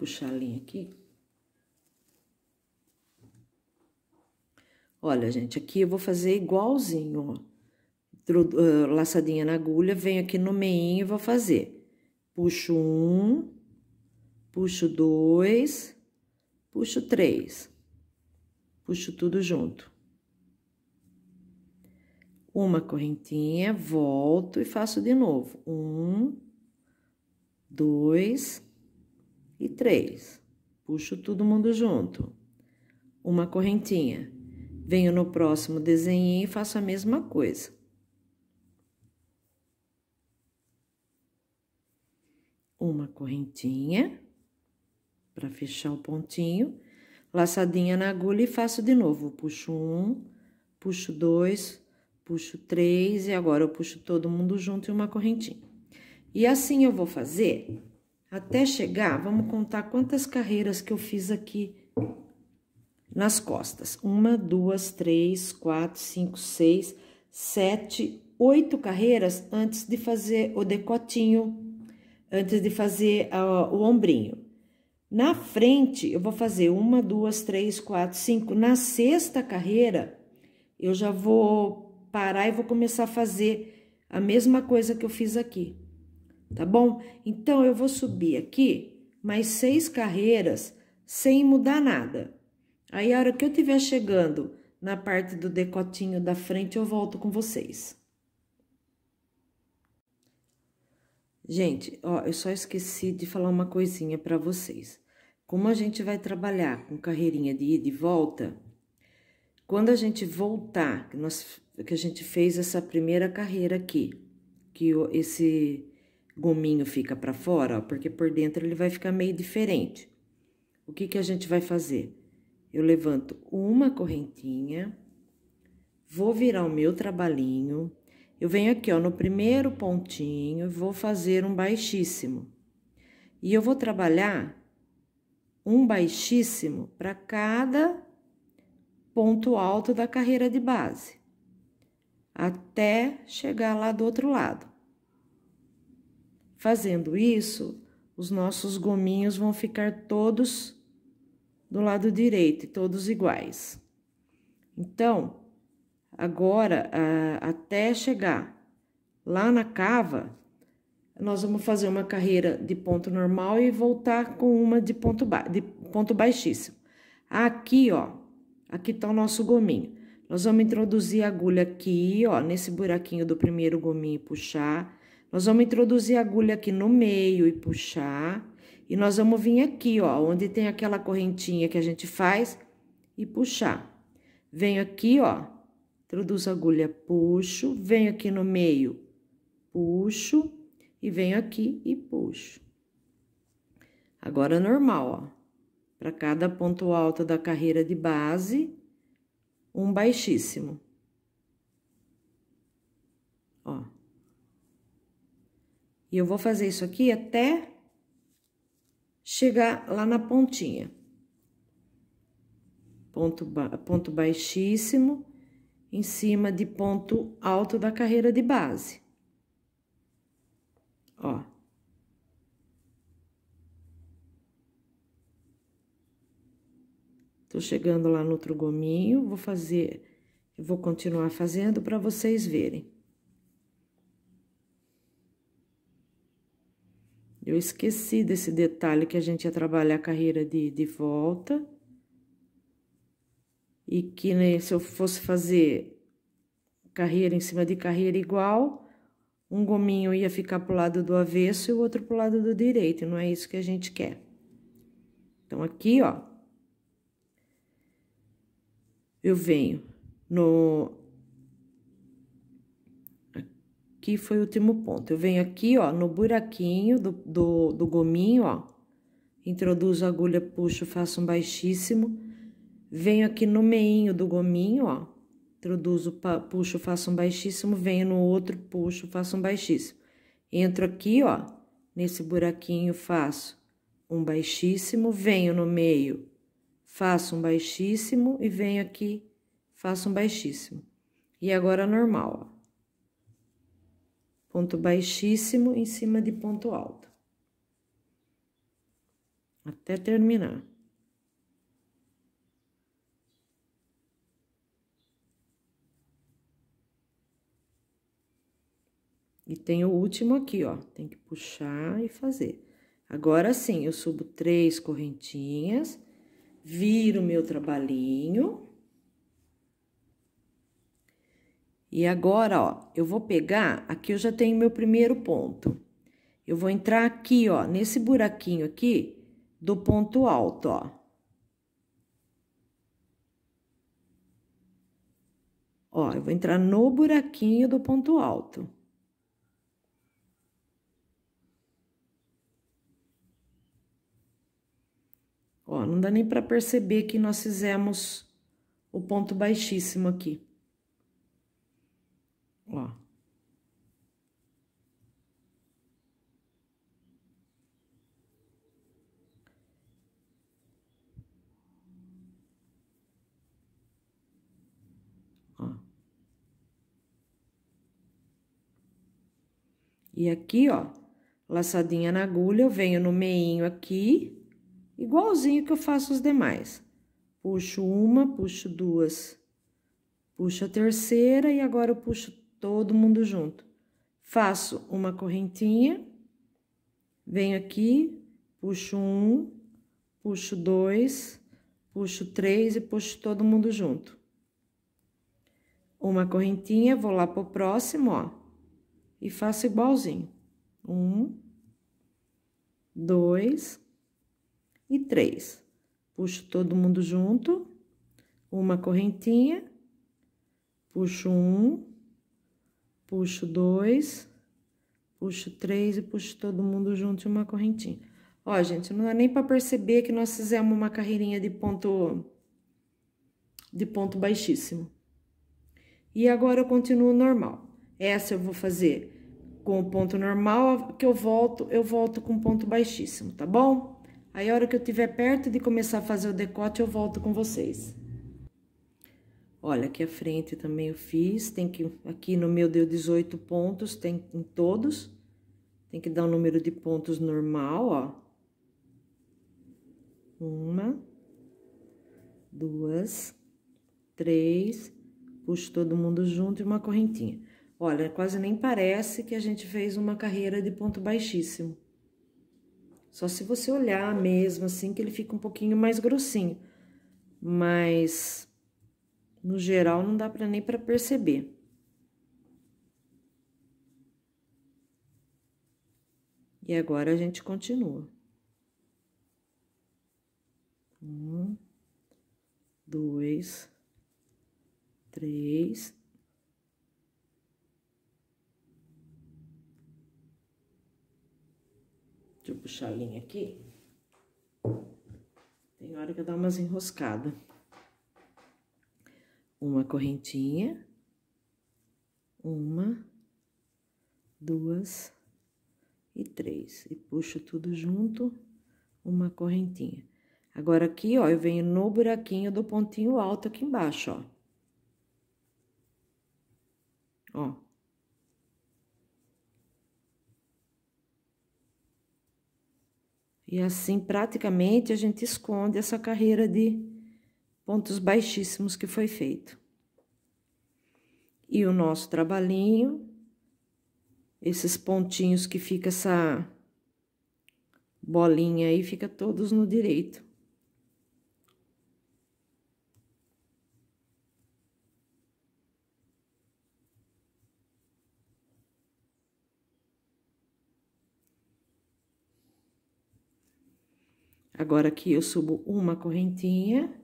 Speaker 1: puxar a linha aqui. Olha, gente, aqui eu vou fazer igualzinho, ó. Laçadinha na agulha, venho aqui no meinho e vou fazer. Puxo um, puxo dois, puxo três. Puxo tudo junto. Uma correntinha, volto e faço de novo. Um, dois, três e três. Puxo todo mundo junto. Uma correntinha. Venho no próximo desenho e faço a mesma coisa. Uma correntinha para fechar o pontinho, laçadinha na agulha e faço de novo. Puxo um, puxo dois, puxo três e agora eu puxo todo mundo junto em uma correntinha. E assim eu vou fazer até chegar, vamos contar quantas carreiras que eu fiz aqui nas costas. Uma, duas, três, quatro, cinco, seis, sete, oito carreiras antes de fazer o decotinho, antes de fazer uh, o ombrinho. Na frente, eu vou fazer uma, duas, três, quatro, cinco. Na sexta carreira, eu já vou parar e vou começar a fazer a mesma coisa que eu fiz aqui tá bom? Então, eu vou subir aqui mais seis carreiras sem mudar nada. Aí, a hora que eu estiver chegando na parte do decotinho da frente, eu volto com vocês. Gente, ó, eu só esqueci de falar uma coisinha para vocês. Como a gente vai trabalhar com carreirinha de ida e volta, quando a gente voltar, que, nós, que a gente fez essa primeira carreira aqui, que esse gominho fica para fora, ó, porque por dentro ele vai ficar meio diferente. O que que a gente vai fazer? Eu levanto uma correntinha, vou virar o meu trabalhinho, eu venho aqui, ó, no primeiro pontinho, vou fazer um baixíssimo. E eu vou trabalhar um baixíssimo para cada ponto alto da carreira de base, até chegar lá do outro lado. Fazendo isso, os nossos gominhos vão ficar todos do lado direito, todos iguais. Então, agora, até chegar lá na cava, nós vamos fazer uma carreira de ponto normal e voltar com uma de ponto, ba de ponto baixíssimo. Aqui, ó, aqui tá o nosso gominho. Nós vamos introduzir a agulha aqui, ó, nesse buraquinho do primeiro gominho e puxar nós vamos introduzir a agulha aqui no meio e puxar. E nós vamos vir aqui, ó, onde tem aquela correntinha que a gente faz e puxar. Venho aqui, ó, introduzo a agulha, puxo, venho aqui no meio, puxo e venho aqui e puxo. Agora, normal, ó. Para cada ponto alto da carreira de base, um baixíssimo. Ó. E eu vou fazer isso aqui até chegar lá na pontinha. Ponto, ba ponto baixíssimo em cima de ponto alto da carreira de base. Ó. Tô chegando lá no outro gominho, vou fazer, vou continuar fazendo para vocês verem. Eu esqueci desse detalhe que a gente ia trabalhar a carreira de, de volta. E que né, se eu fosse fazer carreira em cima de carreira igual, um gominho ia ficar pro lado do avesso e o outro pro lado do direito. Não é isso que a gente quer. Então, aqui, ó. Eu venho no que foi o último ponto. Eu venho aqui, ó, no buraquinho do, do, do gominho, ó, introduzo a agulha, puxo, faço um baixíssimo, venho aqui no meinho do gominho, ó, introduzo, puxo, faço um baixíssimo, venho no outro, puxo, faço um baixíssimo. Entro aqui, ó, nesse buraquinho, faço um baixíssimo, venho no meio, faço um baixíssimo e venho aqui, faço um baixíssimo. E agora normal, ó ponto baixíssimo em cima de ponto alto. Até terminar. E tem o último aqui, ó, tem que puxar e fazer. Agora sim, eu subo três correntinhas, viro meu trabalhinho E agora, ó, eu vou pegar, aqui eu já tenho meu primeiro ponto. Eu vou entrar aqui, ó, nesse buraquinho aqui do ponto alto, ó. Ó, eu vou entrar no buraquinho do ponto alto. Ó, não dá nem para perceber que nós fizemos o ponto baixíssimo aqui. Ó. ó. E aqui, ó, laçadinha na agulha, eu venho no meinho aqui, igualzinho que eu faço os demais. Puxo uma, puxo duas, puxo a terceira e agora eu puxo todo mundo junto. Faço uma correntinha, venho aqui, puxo um, puxo dois, puxo três e puxo todo mundo junto. Uma correntinha, vou lá pro próximo, ó, e faço igualzinho. Um, dois e três. Puxo todo mundo junto, uma correntinha, puxo um, puxo dois, puxo três e puxo todo mundo junto em uma correntinha. Ó, gente, não é nem para perceber que nós fizemos uma carreirinha de ponto de ponto baixíssimo. E agora eu continuo normal. Essa eu vou fazer com o ponto normal, que eu volto, eu volto com ponto baixíssimo, tá bom? Aí a hora que eu tiver perto de começar a fazer o decote, eu volto com vocês. Olha, aqui a frente também eu fiz, tem que, aqui no meu deu 18 pontos, tem em todos. Tem que dar o um número de pontos normal, ó. Uma, duas, três, puxo todo mundo junto e uma correntinha. Olha, quase nem parece que a gente fez uma carreira de ponto baixíssimo. Só se você olhar mesmo, assim, que ele fica um pouquinho mais grossinho. Mas no geral, não dá para nem para perceber. E agora a gente continua. Um, dois, três. Deixa eu puxar a linha aqui. Tem hora que dá umas enroscadas uma correntinha, uma, duas e três. E puxo tudo junto, uma correntinha. Agora aqui, ó, eu venho no buraquinho do pontinho alto aqui embaixo, ó. Ó. E assim, praticamente, a gente esconde essa carreira de pontos baixíssimos que foi feito. E o nosso trabalhinho, esses pontinhos que fica essa bolinha aí, fica todos no direito. Agora aqui eu subo uma correntinha.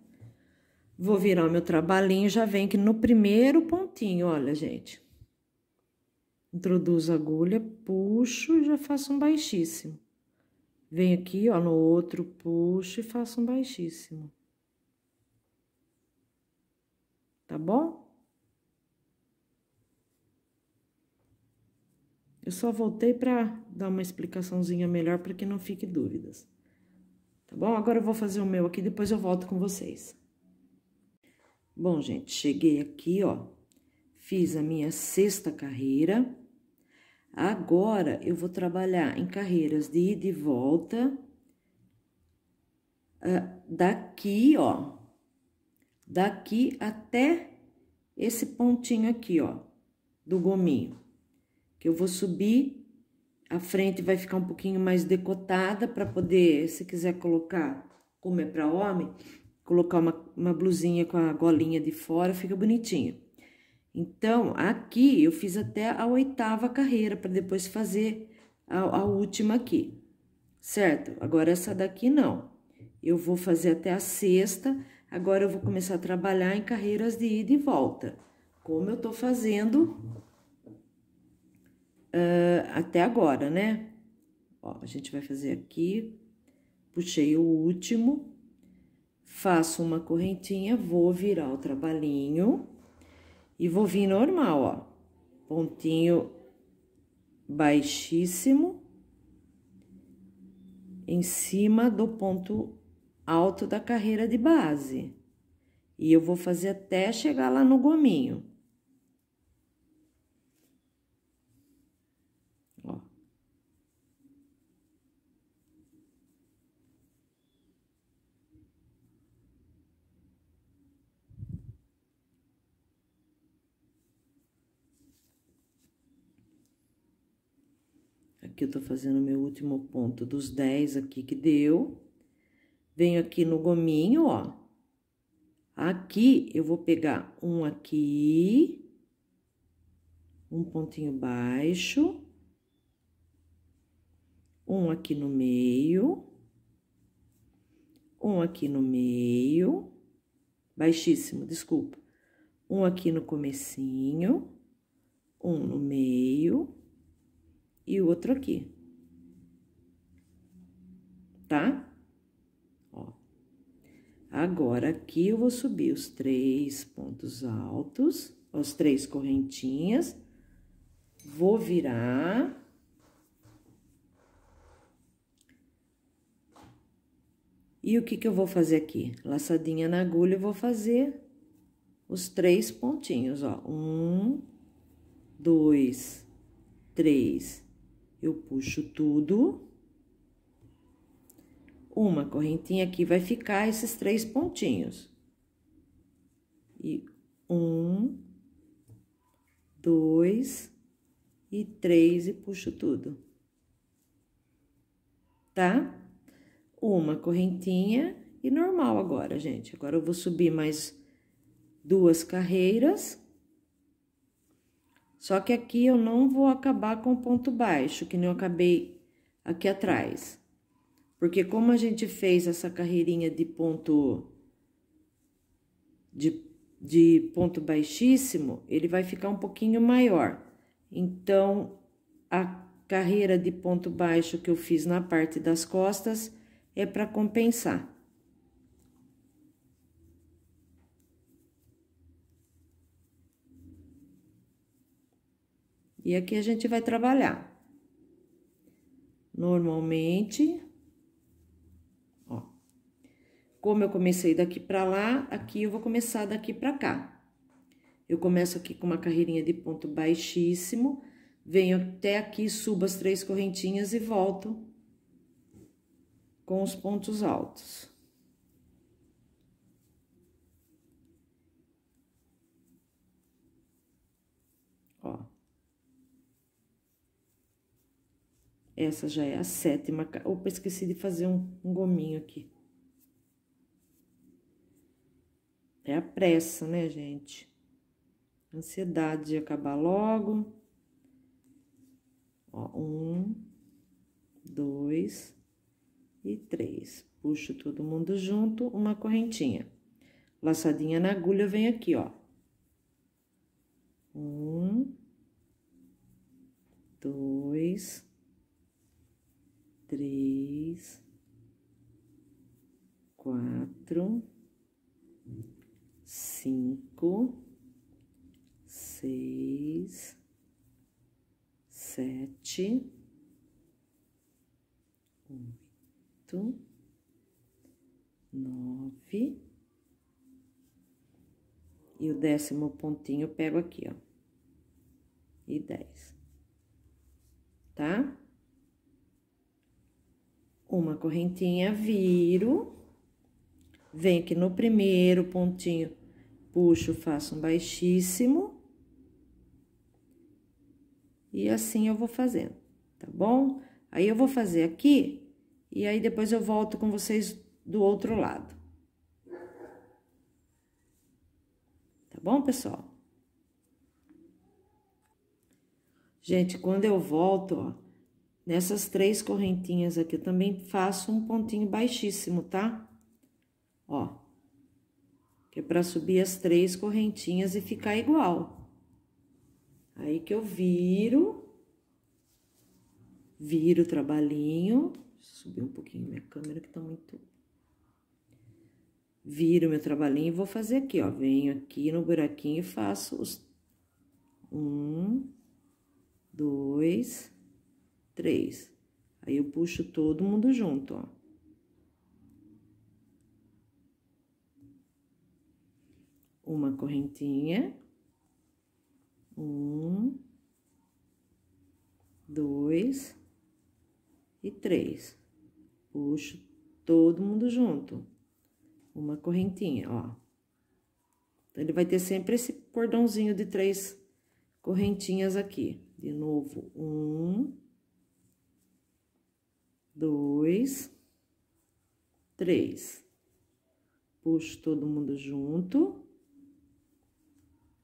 Speaker 1: Vou virar o meu trabalhinho, já vem que no primeiro pontinho, olha, gente. Introduzo a agulha, puxo e já faço um baixíssimo. Venho aqui, ó, no outro, puxo e faço um baixíssimo. Tá bom? Eu só voltei para dar uma explicaçãozinha melhor para que não fique dúvidas. Tá bom? Agora eu vou fazer o meu aqui, depois eu volto com vocês. Bom, gente, cheguei aqui, ó, fiz a minha sexta carreira. Agora eu vou trabalhar em carreiras de ida e volta ah, daqui, ó, daqui até esse pontinho aqui, ó, do gominho, que eu vou subir, a frente vai ficar um pouquinho mais decotada para poder, se quiser colocar, como é para homem, colocar uma, uma blusinha com a golinha de fora, fica bonitinho. Então, aqui eu fiz até a oitava carreira, para depois fazer a, a última aqui, certo? Agora, essa daqui não. Eu vou fazer até a sexta, agora eu vou começar a trabalhar em carreiras de ida e volta. Como eu tô fazendo uh, até agora, né? Ó, a gente vai fazer aqui, puxei o último, faço uma correntinha, vou virar o trabalhinho e vou vir normal, ó. Pontinho baixíssimo em cima do ponto alto da carreira de base. E eu vou fazer até chegar lá no gominho. Aqui eu tô fazendo o meu último ponto dos 10 aqui que deu. Venho aqui no gominho, ó. Aqui eu vou pegar um aqui, um pontinho baixo, um aqui no meio, um aqui no meio, baixíssimo, desculpa. Um aqui no comecinho, um no meio, e o outro aqui. Tá? Ó. Agora, aqui eu vou subir os três pontos altos, as três correntinhas. Vou virar. E o que que eu vou fazer aqui? Laçadinha na agulha, eu vou fazer os três pontinhos, ó. Um, dois, três eu puxo tudo. Uma correntinha aqui vai ficar esses três pontinhos. E um, dois e três e puxo tudo. Tá? Uma correntinha e normal agora, gente. Agora eu vou subir mais duas carreiras. Só que aqui eu não vou acabar com o ponto baixo, que nem eu acabei aqui atrás. Porque como a gente fez essa carreirinha de ponto de, de ponto baixíssimo, ele vai ficar um pouquinho maior. Então, a carreira de ponto baixo que eu fiz na parte das costas é para compensar. E aqui a gente vai trabalhar. Normalmente, ó, como eu comecei daqui pra lá, aqui eu vou começar daqui pra cá. Eu começo aqui com uma carreirinha de ponto baixíssimo, venho até aqui, subo as três correntinhas e volto com os pontos altos. Essa já é a sétima. Opa, esqueci de fazer um, um gominho aqui. É a pressa, né, gente? Ansiedade de acabar logo. Ó, um, dois e três. Puxo todo mundo junto, uma correntinha. Laçadinha na agulha, vem aqui, ó. Um, dois, três, quatro, cinco, seis, sete, oito, nove. E o décimo pontinho eu pego aqui, ó. E dez. Tá? uma correntinha, viro, venho aqui no primeiro pontinho, puxo, faço um baixíssimo. E assim eu vou fazendo, tá bom? Aí eu vou fazer aqui, e aí depois eu volto com vocês do outro lado. Tá bom, pessoal? Gente, quando eu volto, ó, Nessas três correntinhas aqui, eu também faço um pontinho baixíssimo, tá? Ó. Que é pra subir as três correntinhas e ficar igual. Aí que eu viro. Viro o trabalhinho. Subir um pouquinho minha câmera que tá muito... Viro meu trabalhinho e vou fazer aqui, ó. Venho aqui no buraquinho e faço os... Um, dois três. Aí eu puxo todo mundo junto, ó. Uma correntinha. Um, dois e três. Puxo todo mundo junto. Uma correntinha, ó. Então, ele vai ter sempre esse cordãozinho de três correntinhas aqui. De novo, um, dois, três. Puxo todo mundo junto.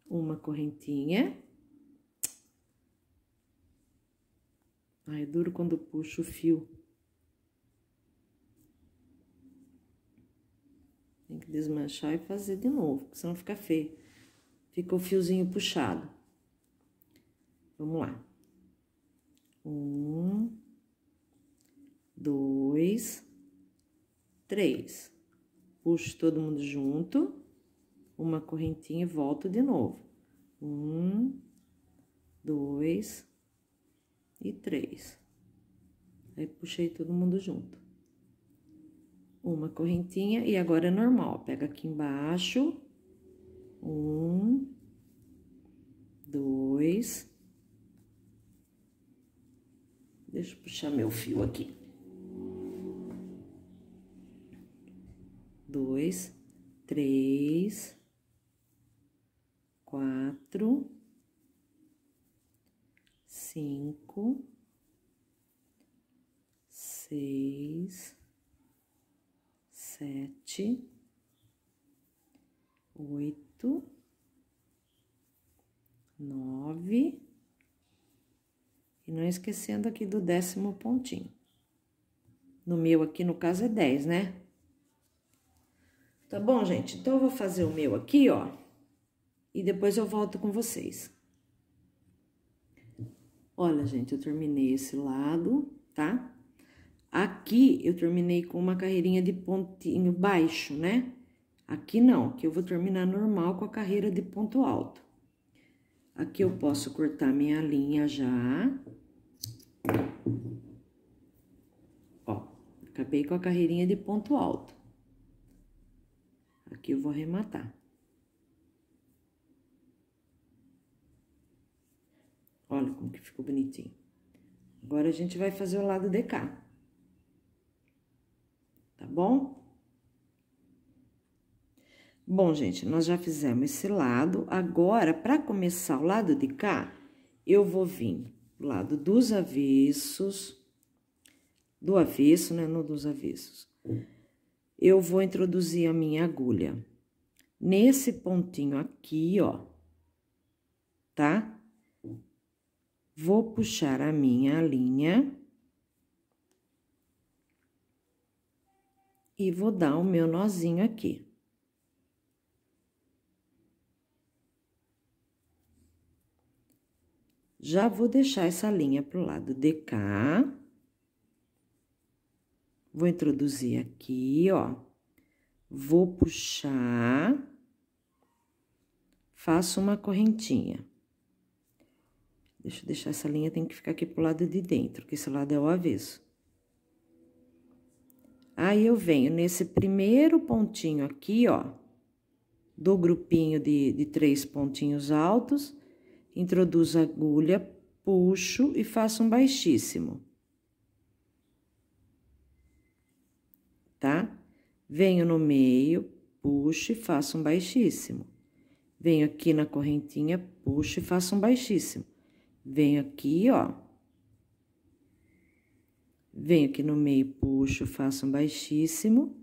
Speaker 1: Uma correntinha. Ai, é duro quando puxo o fio. Tem que desmanchar e fazer de novo, senão fica feio. Fica o fiozinho puxado. Vamos lá. Um, dois, três. Puxo todo mundo junto, uma correntinha e volto de novo. Um, dois e três. Aí, puxei todo mundo junto. Uma correntinha e agora é normal. Pega aqui embaixo. Um, dois. Deixa eu puxar meu fio aqui. dois, três, quatro, cinco, seis, sete, oito, nove, e não esquecendo aqui do décimo pontinho. No meu aqui, no caso, é dez, né? Tá bom, gente? Então, eu vou fazer o meu aqui, ó, e depois eu volto com vocês. Olha, gente, eu terminei esse lado, tá? Aqui, eu terminei com uma carreirinha de pontinho baixo, né? Aqui não, aqui eu vou terminar normal com a carreira de ponto alto. Aqui eu posso cortar minha linha já. Ó, acabei com a carreirinha de ponto alto. Aqui eu vou arrematar. Olha como que ficou bonitinho. Agora a gente vai fazer o lado de cá. Tá bom? Bom, gente, nós já fizemos esse lado. Agora, para começar o lado de cá, eu vou vir do lado dos avessos, do avesso, né? Não dos avessos eu vou introduzir a minha agulha nesse pontinho aqui, ó, tá? Vou puxar a minha linha e vou dar o meu nozinho aqui. Já vou deixar essa linha pro lado de cá. Vou introduzir aqui, ó. Vou puxar. Faço uma correntinha. Deixa eu deixar essa linha, tem que ficar aqui pro lado de dentro, porque esse lado é o avesso. Aí, eu venho nesse primeiro pontinho aqui, ó, do grupinho de, de três pontinhos altos, introduzo a agulha, puxo e faço um baixíssimo. Venho no meio, puxo e faço um baixíssimo. Venho aqui na correntinha, puxo e faço um baixíssimo. Venho aqui, ó. Venho aqui no meio, puxo, faço um baixíssimo.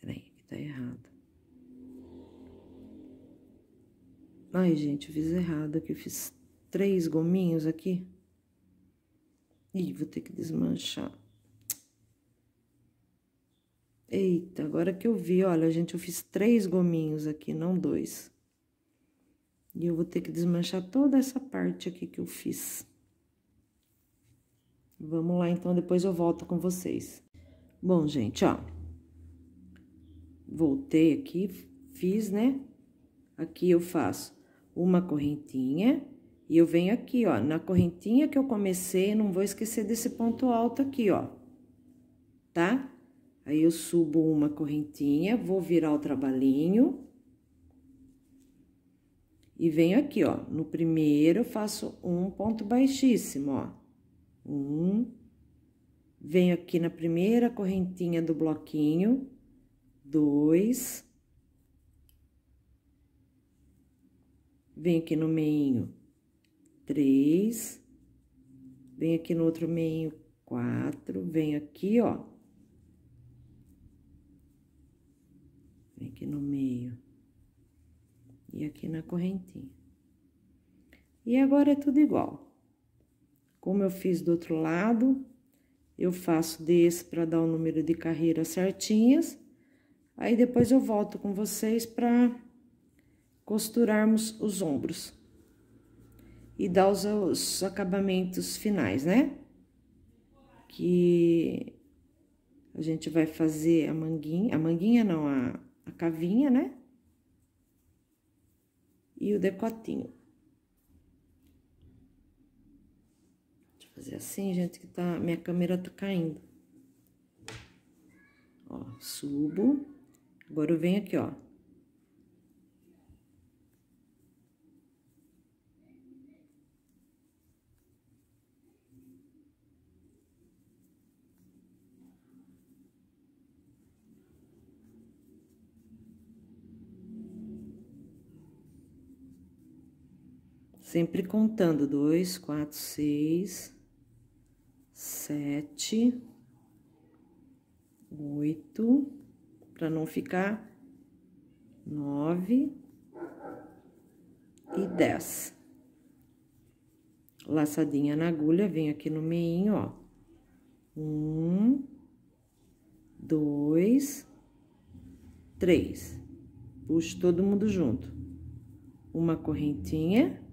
Speaker 1: Peraí, que tá errado. Ai, gente, eu fiz errado aqui. Eu fiz três gominhos aqui. Ih, vou ter que desmanchar. Eita, agora que eu vi, olha, gente, eu fiz três gominhos aqui, não dois. E eu vou ter que desmanchar toda essa parte aqui que eu fiz. Vamos lá, então, depois eu volto com vocês. Bom, gente, ó. Voltei aqui, fiz, né? Aqui eu faço uma correntinha e eu venho aqui, ó, na correntinha que eu comecei, não vou esquecer desse ponto alto aqui, ó. Tá? Aí, eu subo uma correntinha, vou virar o trabalhinho. E venho aqui, ó, no primeiro, faço um ponto baixíssimo, ó. Um. Venho aqui na primeira correntinha do bloquinho. Dois. Venho aqui no meio. Três. Venho aqui no outro meio. Quatro. Venho aqui, ó Vem aqui no meio. E aqui na correntinha. E agora é tudo igual. Como eu fiz do outro lado, eu faço desse para dar o número de carreiras certinhas. Aí depois eu volto com vocês para costurarmos os ombros e dar os, os, acabamentos finais, né? Que a gente vai fazer a manguinha, a manguinha não, a a cavinha, né? E o decotinho. Deixa eu fazer assim, gente, que tá, minha câmera tá caindo. Ó, subo. Agora eu venho aqui, ó. Sempre contando: dois, quatro, seis, sete, oito, para não ficar nove e dez. Laçadinha na agulha, vem aqui no meinho, ó. Um, dois, três. Puxo todo mundo junto. Uma correntinha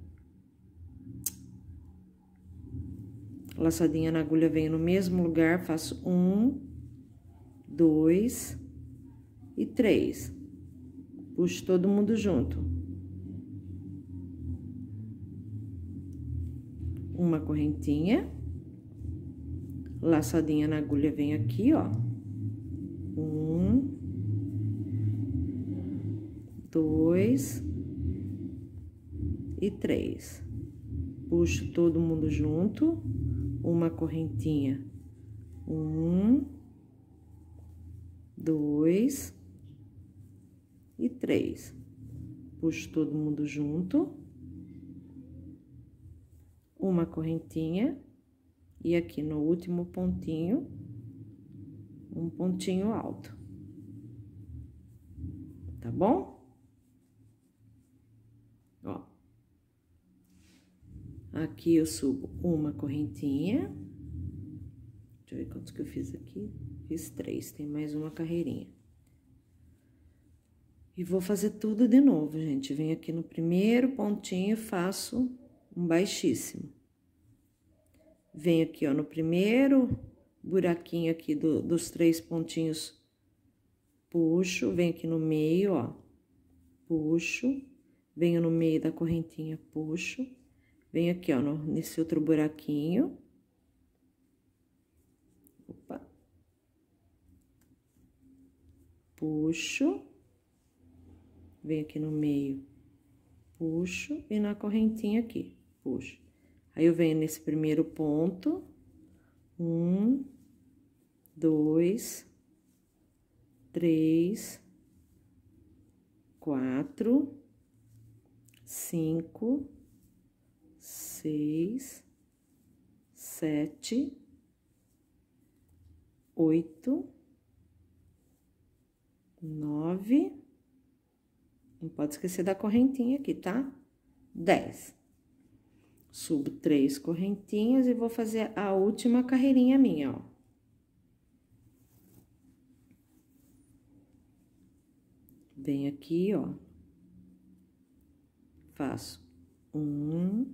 Speaker 1: Laçadinha na agulha, venho no mesmo lugar, faço um, dois e três. Puxo todo mundo junto. Uma correntinha. Laçadinha na agulha, venho aqui, ó. Um, dois e três. Puxo todo mundo junto uma correntinha. Um, dois e três. Puxo todo mundo junto. Uma correntinha. E aqui no último pontinho, um pontinho alto. Tá bom? Ó. Aqui eu subo uma correntinha. Deixa eu ver quantos que eu fiz aqui. Fiz três, tem mais uma carreirinha. E vou fazer tudo de novo, gente. Venho aqui no primeiro pontinho e faço um baixíssimo. Venho aqui, ó, no primeiro buraquinho aqui do, dos três pontinhos, puxo. Venho aqui no meio, ó, puxo. Venho no meio da correntinha, puxo. Venho aqui, ó, nesse outro buraquinho. Opa. Puxo. Venho aqui no meio. Puxo. E na correntinha aqui. Puxo. Aí, eu venho nesse primeiro ponto. Um, dois, três, quatro, cinco seis, sete, oito, nove. Não pode esquecer da correntinha aqui, tá? Dez. Subo três correntinhas e vou fazer a última carreirinha minha, ó. Venho aqui, ó. Faço um,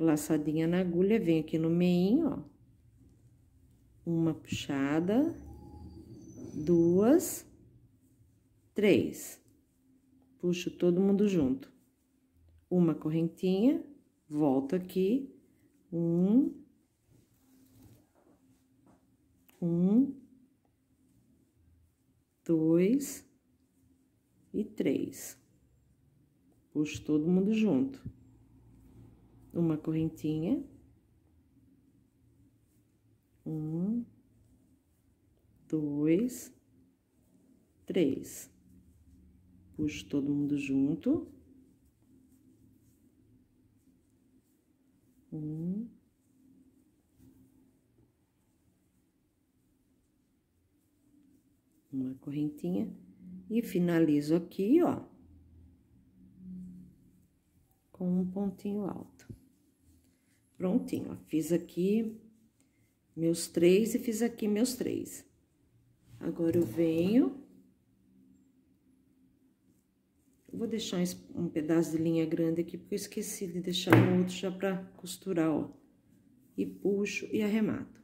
Speaker 1: laçadinha na agulha, venho aqui no meinho, ó. Uma puxada, duas, três. Puxo todo mundo junto. Uma correntinha, volto aqui, um, um, dois e três. Puxo todo mundo junto uma correntinha. Um, dois, três. Puxo todo mundo junto. Um, uma correntinha e finalizo aqui, ó, com um pontinho alto. Prontinho, ó, fiz aqui meus três e fiz aqui meus três. Agora, eu venho... Eu vou deixar um pedaço de linha grande aqui, porque eu esqueci de deixar o outro já pra costurar, ó. E puxo e arremato.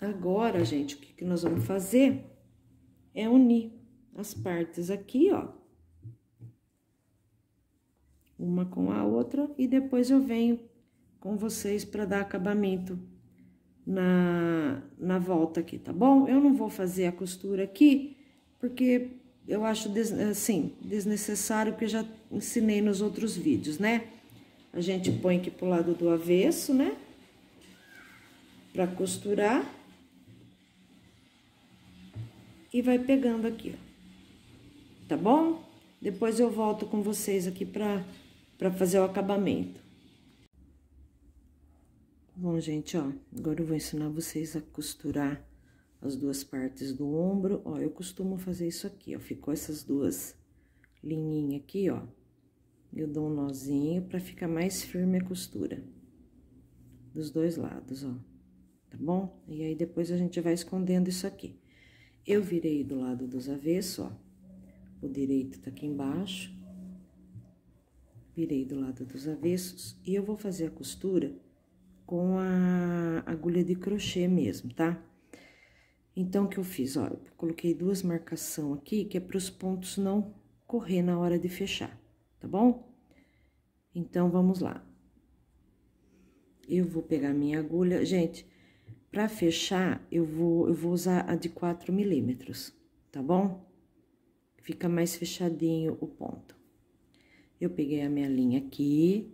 Speaker 1: Agora, gente, o que, que nós vamos fazer é unir as partes aqui, ó, uma com a outra e depois eu venho com vocês para dar acabamento na, na volta aqui, tá bom? Eu não vou fazer a costura aqui, porque eu acho, des, assim, desnecessário, porque já ensinei nos outros vídeos, né? A gente põe aqui pro lado do avesso, né? Pra costurar. E vai pegando aqui, ó. Tá bom? Depois eu volto com vocês aqui pra para fazer o acabamento. Bom, gente, ó, agora eu vou ensinar vocês a costurar as duas partes do ombro. Ó, eu costumo fazer isso aqui, ó, ficou essas duas linhinhas aqui, ó. Eu dou um nozinho para ficar mais firme a costura dos dois lados, ó, tá bom? E aí, depois a gente vai escondendo isso aqui. Eu virei do lado dos avesso, ó, o direito tá aqui embaixo, virei do lado dos avessos e eu vou fazer a costura com a agulha de crochê mesmo, tá? Então, o que eu fiz? Ó, eu coloquei duas marcação aqui, que é para os pontos não correr na hora de fechar, tá bom? Então, vamos lá. Eu vou pegar minha agulha, gente, para fechar, eu vou, eu vou usar a de 4 milímetros, tá bom? Fica mais fechadinho o ponto eu peguei a minha linha aqui,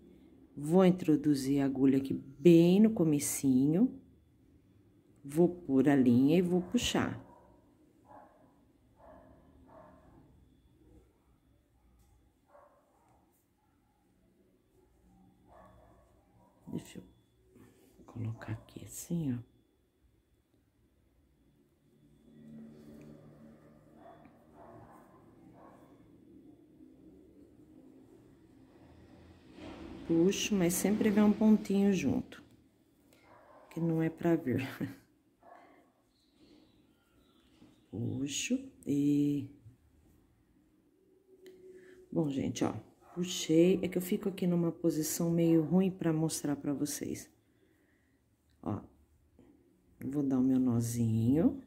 Speaker 1: vou introduzir a agulha aqui bem no comecinho, vou pôr a linha e vou puxar. Deixa eu colocar aqui assim, ó. puxo, mas sempre vem um pontinho junto, que não é pra ver. Puxo e... Bom, gente, ó, puxei, é que eu fico aqui numa posição meio ruim pra mostrar pra vocês. Ó, vou dar o meu nozinho...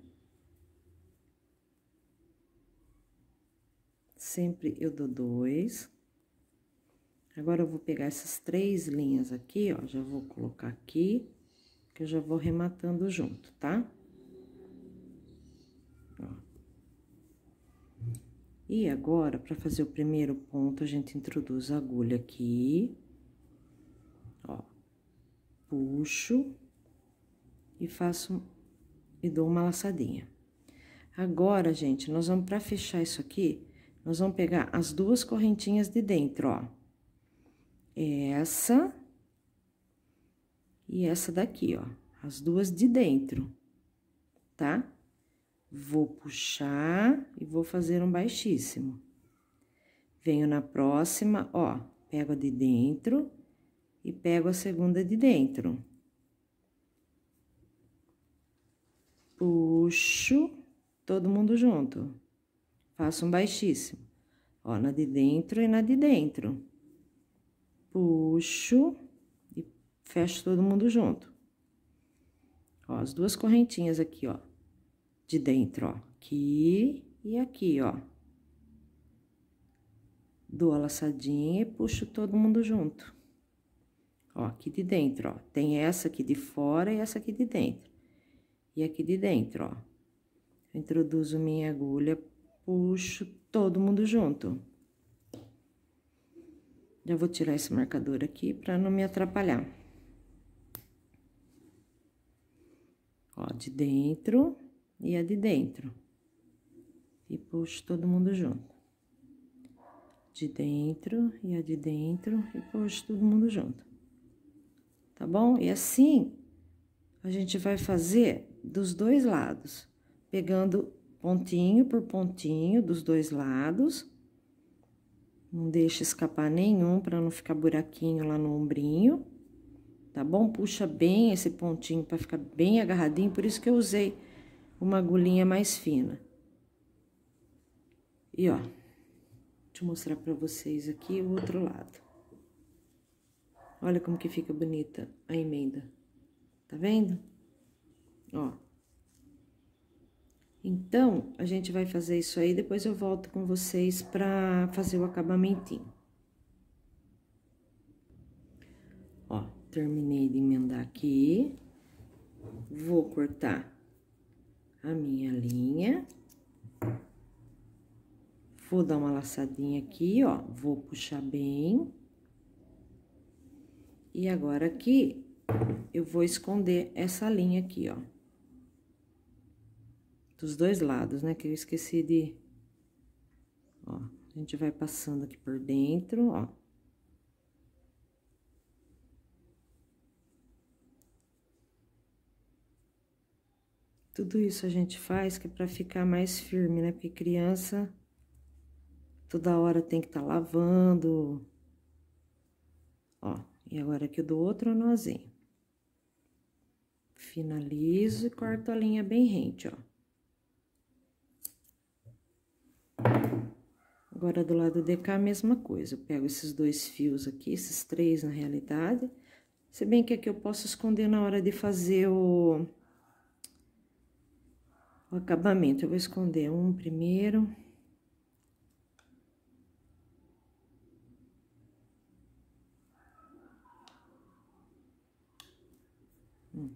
Speaker 1: Sempre eu dou dois. Agora, eu vou pegar essas três linhas aqui, ó, já vou colocar aqui, que eu já vou rematando junto, tá? Ó. E agora, para fazer o primeiro ponto, a gente introduz a agulha aqui, ó, puxo e faço e dou uma laçadinha. Agora, gente, nós vamos para fechar isso aqui, nós vamos pegar as duas correntinhas de dentro, ó essa e essa daqui, ó, as duas de dentro, tá? Vou puxar e vou fazer um baixíssimo. Venho na próxima, ó, pego a de dentro e pego a segunda de dentro. Puxo, todo mundo junto. Faço um baixíssimo. Ó, na de dentro e na de dentro puxo e fecho todo mundo junto. Ó, as duas correntinhas aqui, ó, de dentro, ó, aqui e aqui, ó. Dou a laçadinha e puxo todo mundo junto. Ó, aqui de dentro, ó, tem essa aqui de fora e essa aqui de dentro. E aqui de dentro, ó. Introduzo minha agulha, puxo todo mundo junto. Já vou tirar esse marcador aqui para não me atrapalhar. Ó, de dentro e a de dentro. E puxo todo mundo junto. De dentro e a de dentro e puxo todo mundo junto. Tá bom? E assim, a gente vai fazer dos dois lados. Pegando pontinho por pontinho dos dois lados não deixa escapar nenhum para não ficar buraquinho lá no ombrinho, tá bom? Puxa bem esse pontinho para ficar bem agarradinho, por isso que eu usei uma agulhinha mais fina. E ó, deixa eu mostrar para vocês aqui o outro lado. Olha como que fica bonita a emenda. Tá vendo? Ó. Então, a gente vai fazer isso aí, depois eu volto com vocês pra fazer o acabamentinho. Ó, terminei de emendar aqui. Vou cortar a minha linha. Vou dar uma laçadinha aqui, ó, vou puxar bem. E agora aqui, eu vou esconder essa linha aqui, ó dos dois lados, né? Que eu esqueci de... Ó, a gente vai passando aqui por dentro, ó. Tudo isso a gente faz que é pra ficar mais firme, né? Porque criança toda hora tem que estar tá lavando. Ó, e agora aqui do outro é nozinho. Finalizo e corto a linha bem rente, ó. Agora, do lado de cá, a mesma coisa. Eu pego esses dois fios aqui, esses três, na realidade. Se bem que aqui eu posso esconder na hora de fazer o, o acabamento. Eu vou esconder um primeiro. Hum.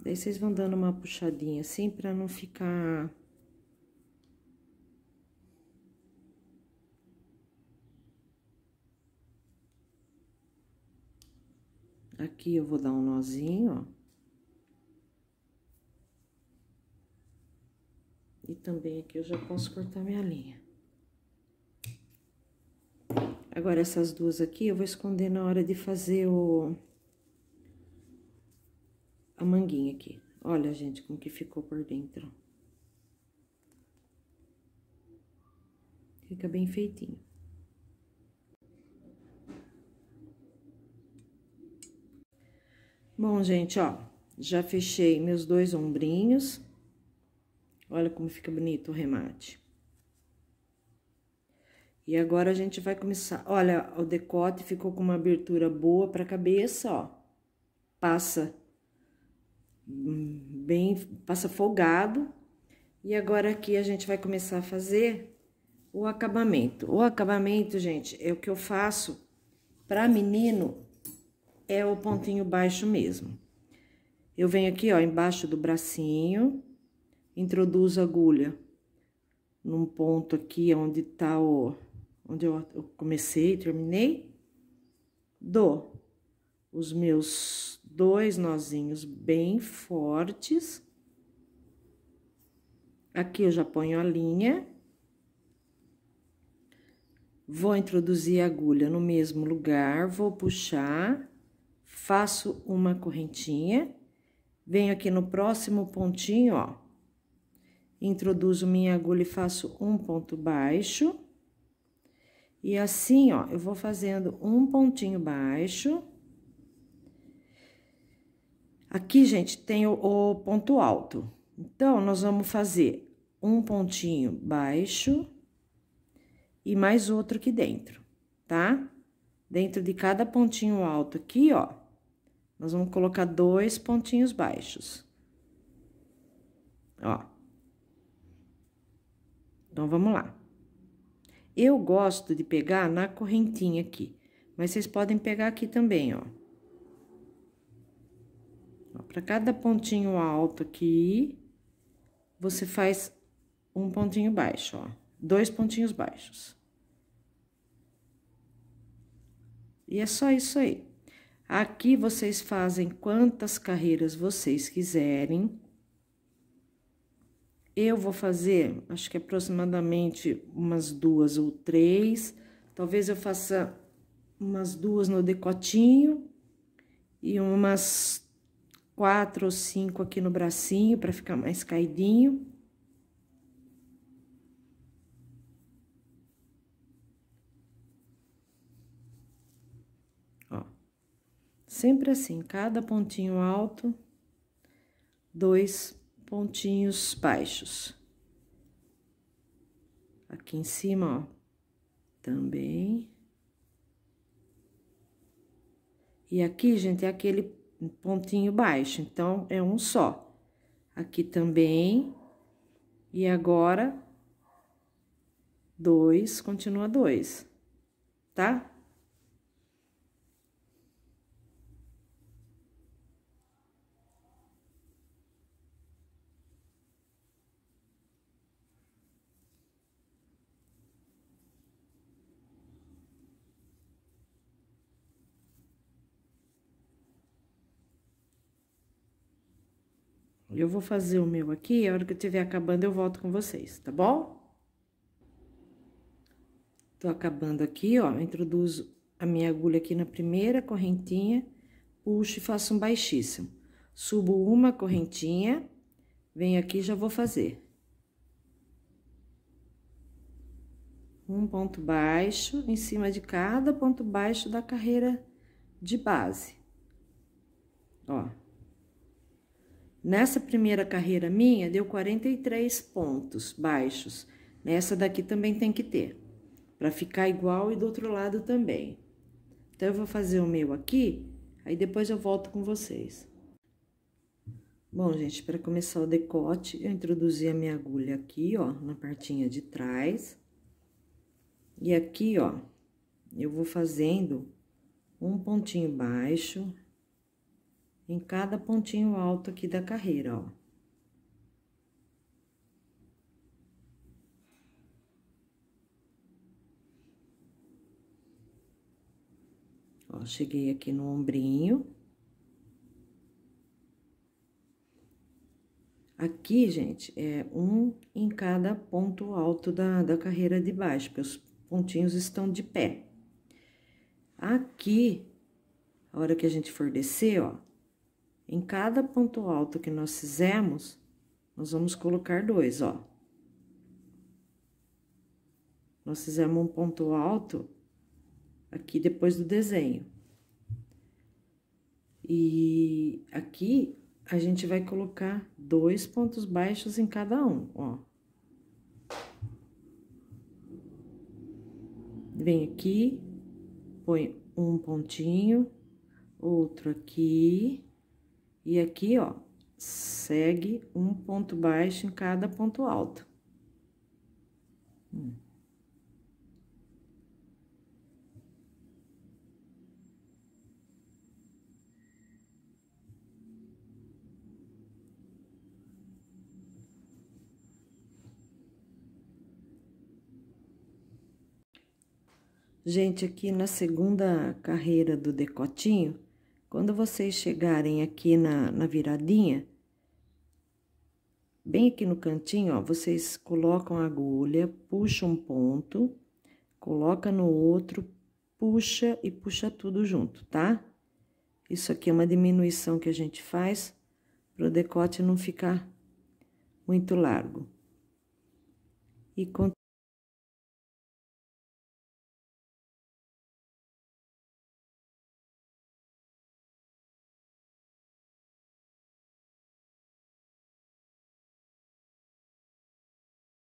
Speaker 1: Daí, vocês vão dando uma puxadinha assim, pra não ficar Aqui eu vou dar um nozinho, ó. E também aqui eu já posso cortar minha linha. Agora, essas duas aqui eu vou esconder na hora de fazer o... A manguinha aqui. Olha, gente, como que ficou por dentro. Fica bem feitinho. Bom, gente, ó, já fechei meus dois ombrinhos. Olha como fica bonito o remate. E agora a gente vai começar. Olha, o decote ficou com uma abertura boa para a cabeça, ó. Passa bem, passa folgado. E agora aqui a gente vai começar a fazer o acabamento. O acabamento, gente, é o que eu faço para menino é o pontinho baixo mesmo. Eu venho aqui, ó, embaixo do bracinho, introduzo a agulha num ponto aqui onde tá o... onde eu comecei e terminei, dou os meus dois nozinhos bem fortes. Aqui eu já ponho a linha. Vou introduzir a agulha no mesmo lugar, vou puxar faço uma correntinha, venho aqui no próximo pontinho, ó, introduzo minha agulha e faço um ponto baixo. E assim, ó, eu vou fazendo um pontinho baixo. Aqui, gente, tem o, o ponto alto. Então, nós vamos fazer um pontinho baixo e mais outro aqui dentro, tá? Dentro de cada pontinho alto aqui, ó, nós vamos colocar dois pontinhos baixos. Ó. Então, vamos lá. Eu gosto de pegar na correntinha aqui, mas vocês podem pegar aqui também, ó. Para cada pontinho alto aqui, você faz um pontinho baixo, ó. Dois pontinhos baixos. E é só isso aí. Aqui vocês fazem quantas carreiras vocês quiserem. Eu vou fazer, acho que aproximadamente umas duas ou três. Talvez eu faça umas duas no decotinho e umas quatro ou cinco aqui no bracinho para ficar mais caidinho. Sempre assim, cada pontinho alto, dois pontinhos baixos. Aqui em cima, ó, também. E aqui, gente, é aquele pontinho baixo, então, é um só. Aqui também. E agora, dois, continua dois, tá? Eu vou fazer o meu aqui, a hora que eu estiver acabando eu volto com vocês, tá bom? Tô acabando aqui, ó, introduzo a minha agulha aqui na primeira correntinha, puxo e faço um baixíssimo. Subo uma correntinha, venho aqui e já vou fazer. Um ponto baixo em cima de cada ponto baixo da carreira de base. Ó, Nessa primeira carreira minha, deu 43 pontos baixos. Nessa daqui também tem que ter, para ficar igual e do outro lado também. Então, eu vou fazer o meu aqui, aí depois eu volto com vocês. Bom, gente, para começar o decote, eu introduzi a minha agulha aqui, ó, na partinha de trás. E aqui, ó, eu vou fazendo um pontinho baixo, em cada pontinho alto aqui da carreira, ó. Ó, cheguei aqui no ombrinho. Aqui, gente, é um em cada ponto alto da, da carreira de baixo, porque os pontinhos estão de pé. Aqui, a hora que a gente for descer, ó, em cada ponto alto que nós fizemos, nós vamos colocar dois, ó. Nós fizemos um ponto alto aqui depois do desenho. E aqui a gente vai colocar dois pontos baixos em cada um, ó. Vem aqui, põe um pontinho, outro aqui, e aqui, ó, segue um ponto baixo em cada ponto alto. Gente, aqui na segunda carreira do decotinho, quando vocês chegarem aqui na, na viradinha, bem aqui no cantinho, ó, vocês colocam a agulha, puxa um ponto, coloca no outro, puxa e puxa tudo junto, tá? Isso aqui é uma diminuição que a gente faz para o decote não ficar muito largo. E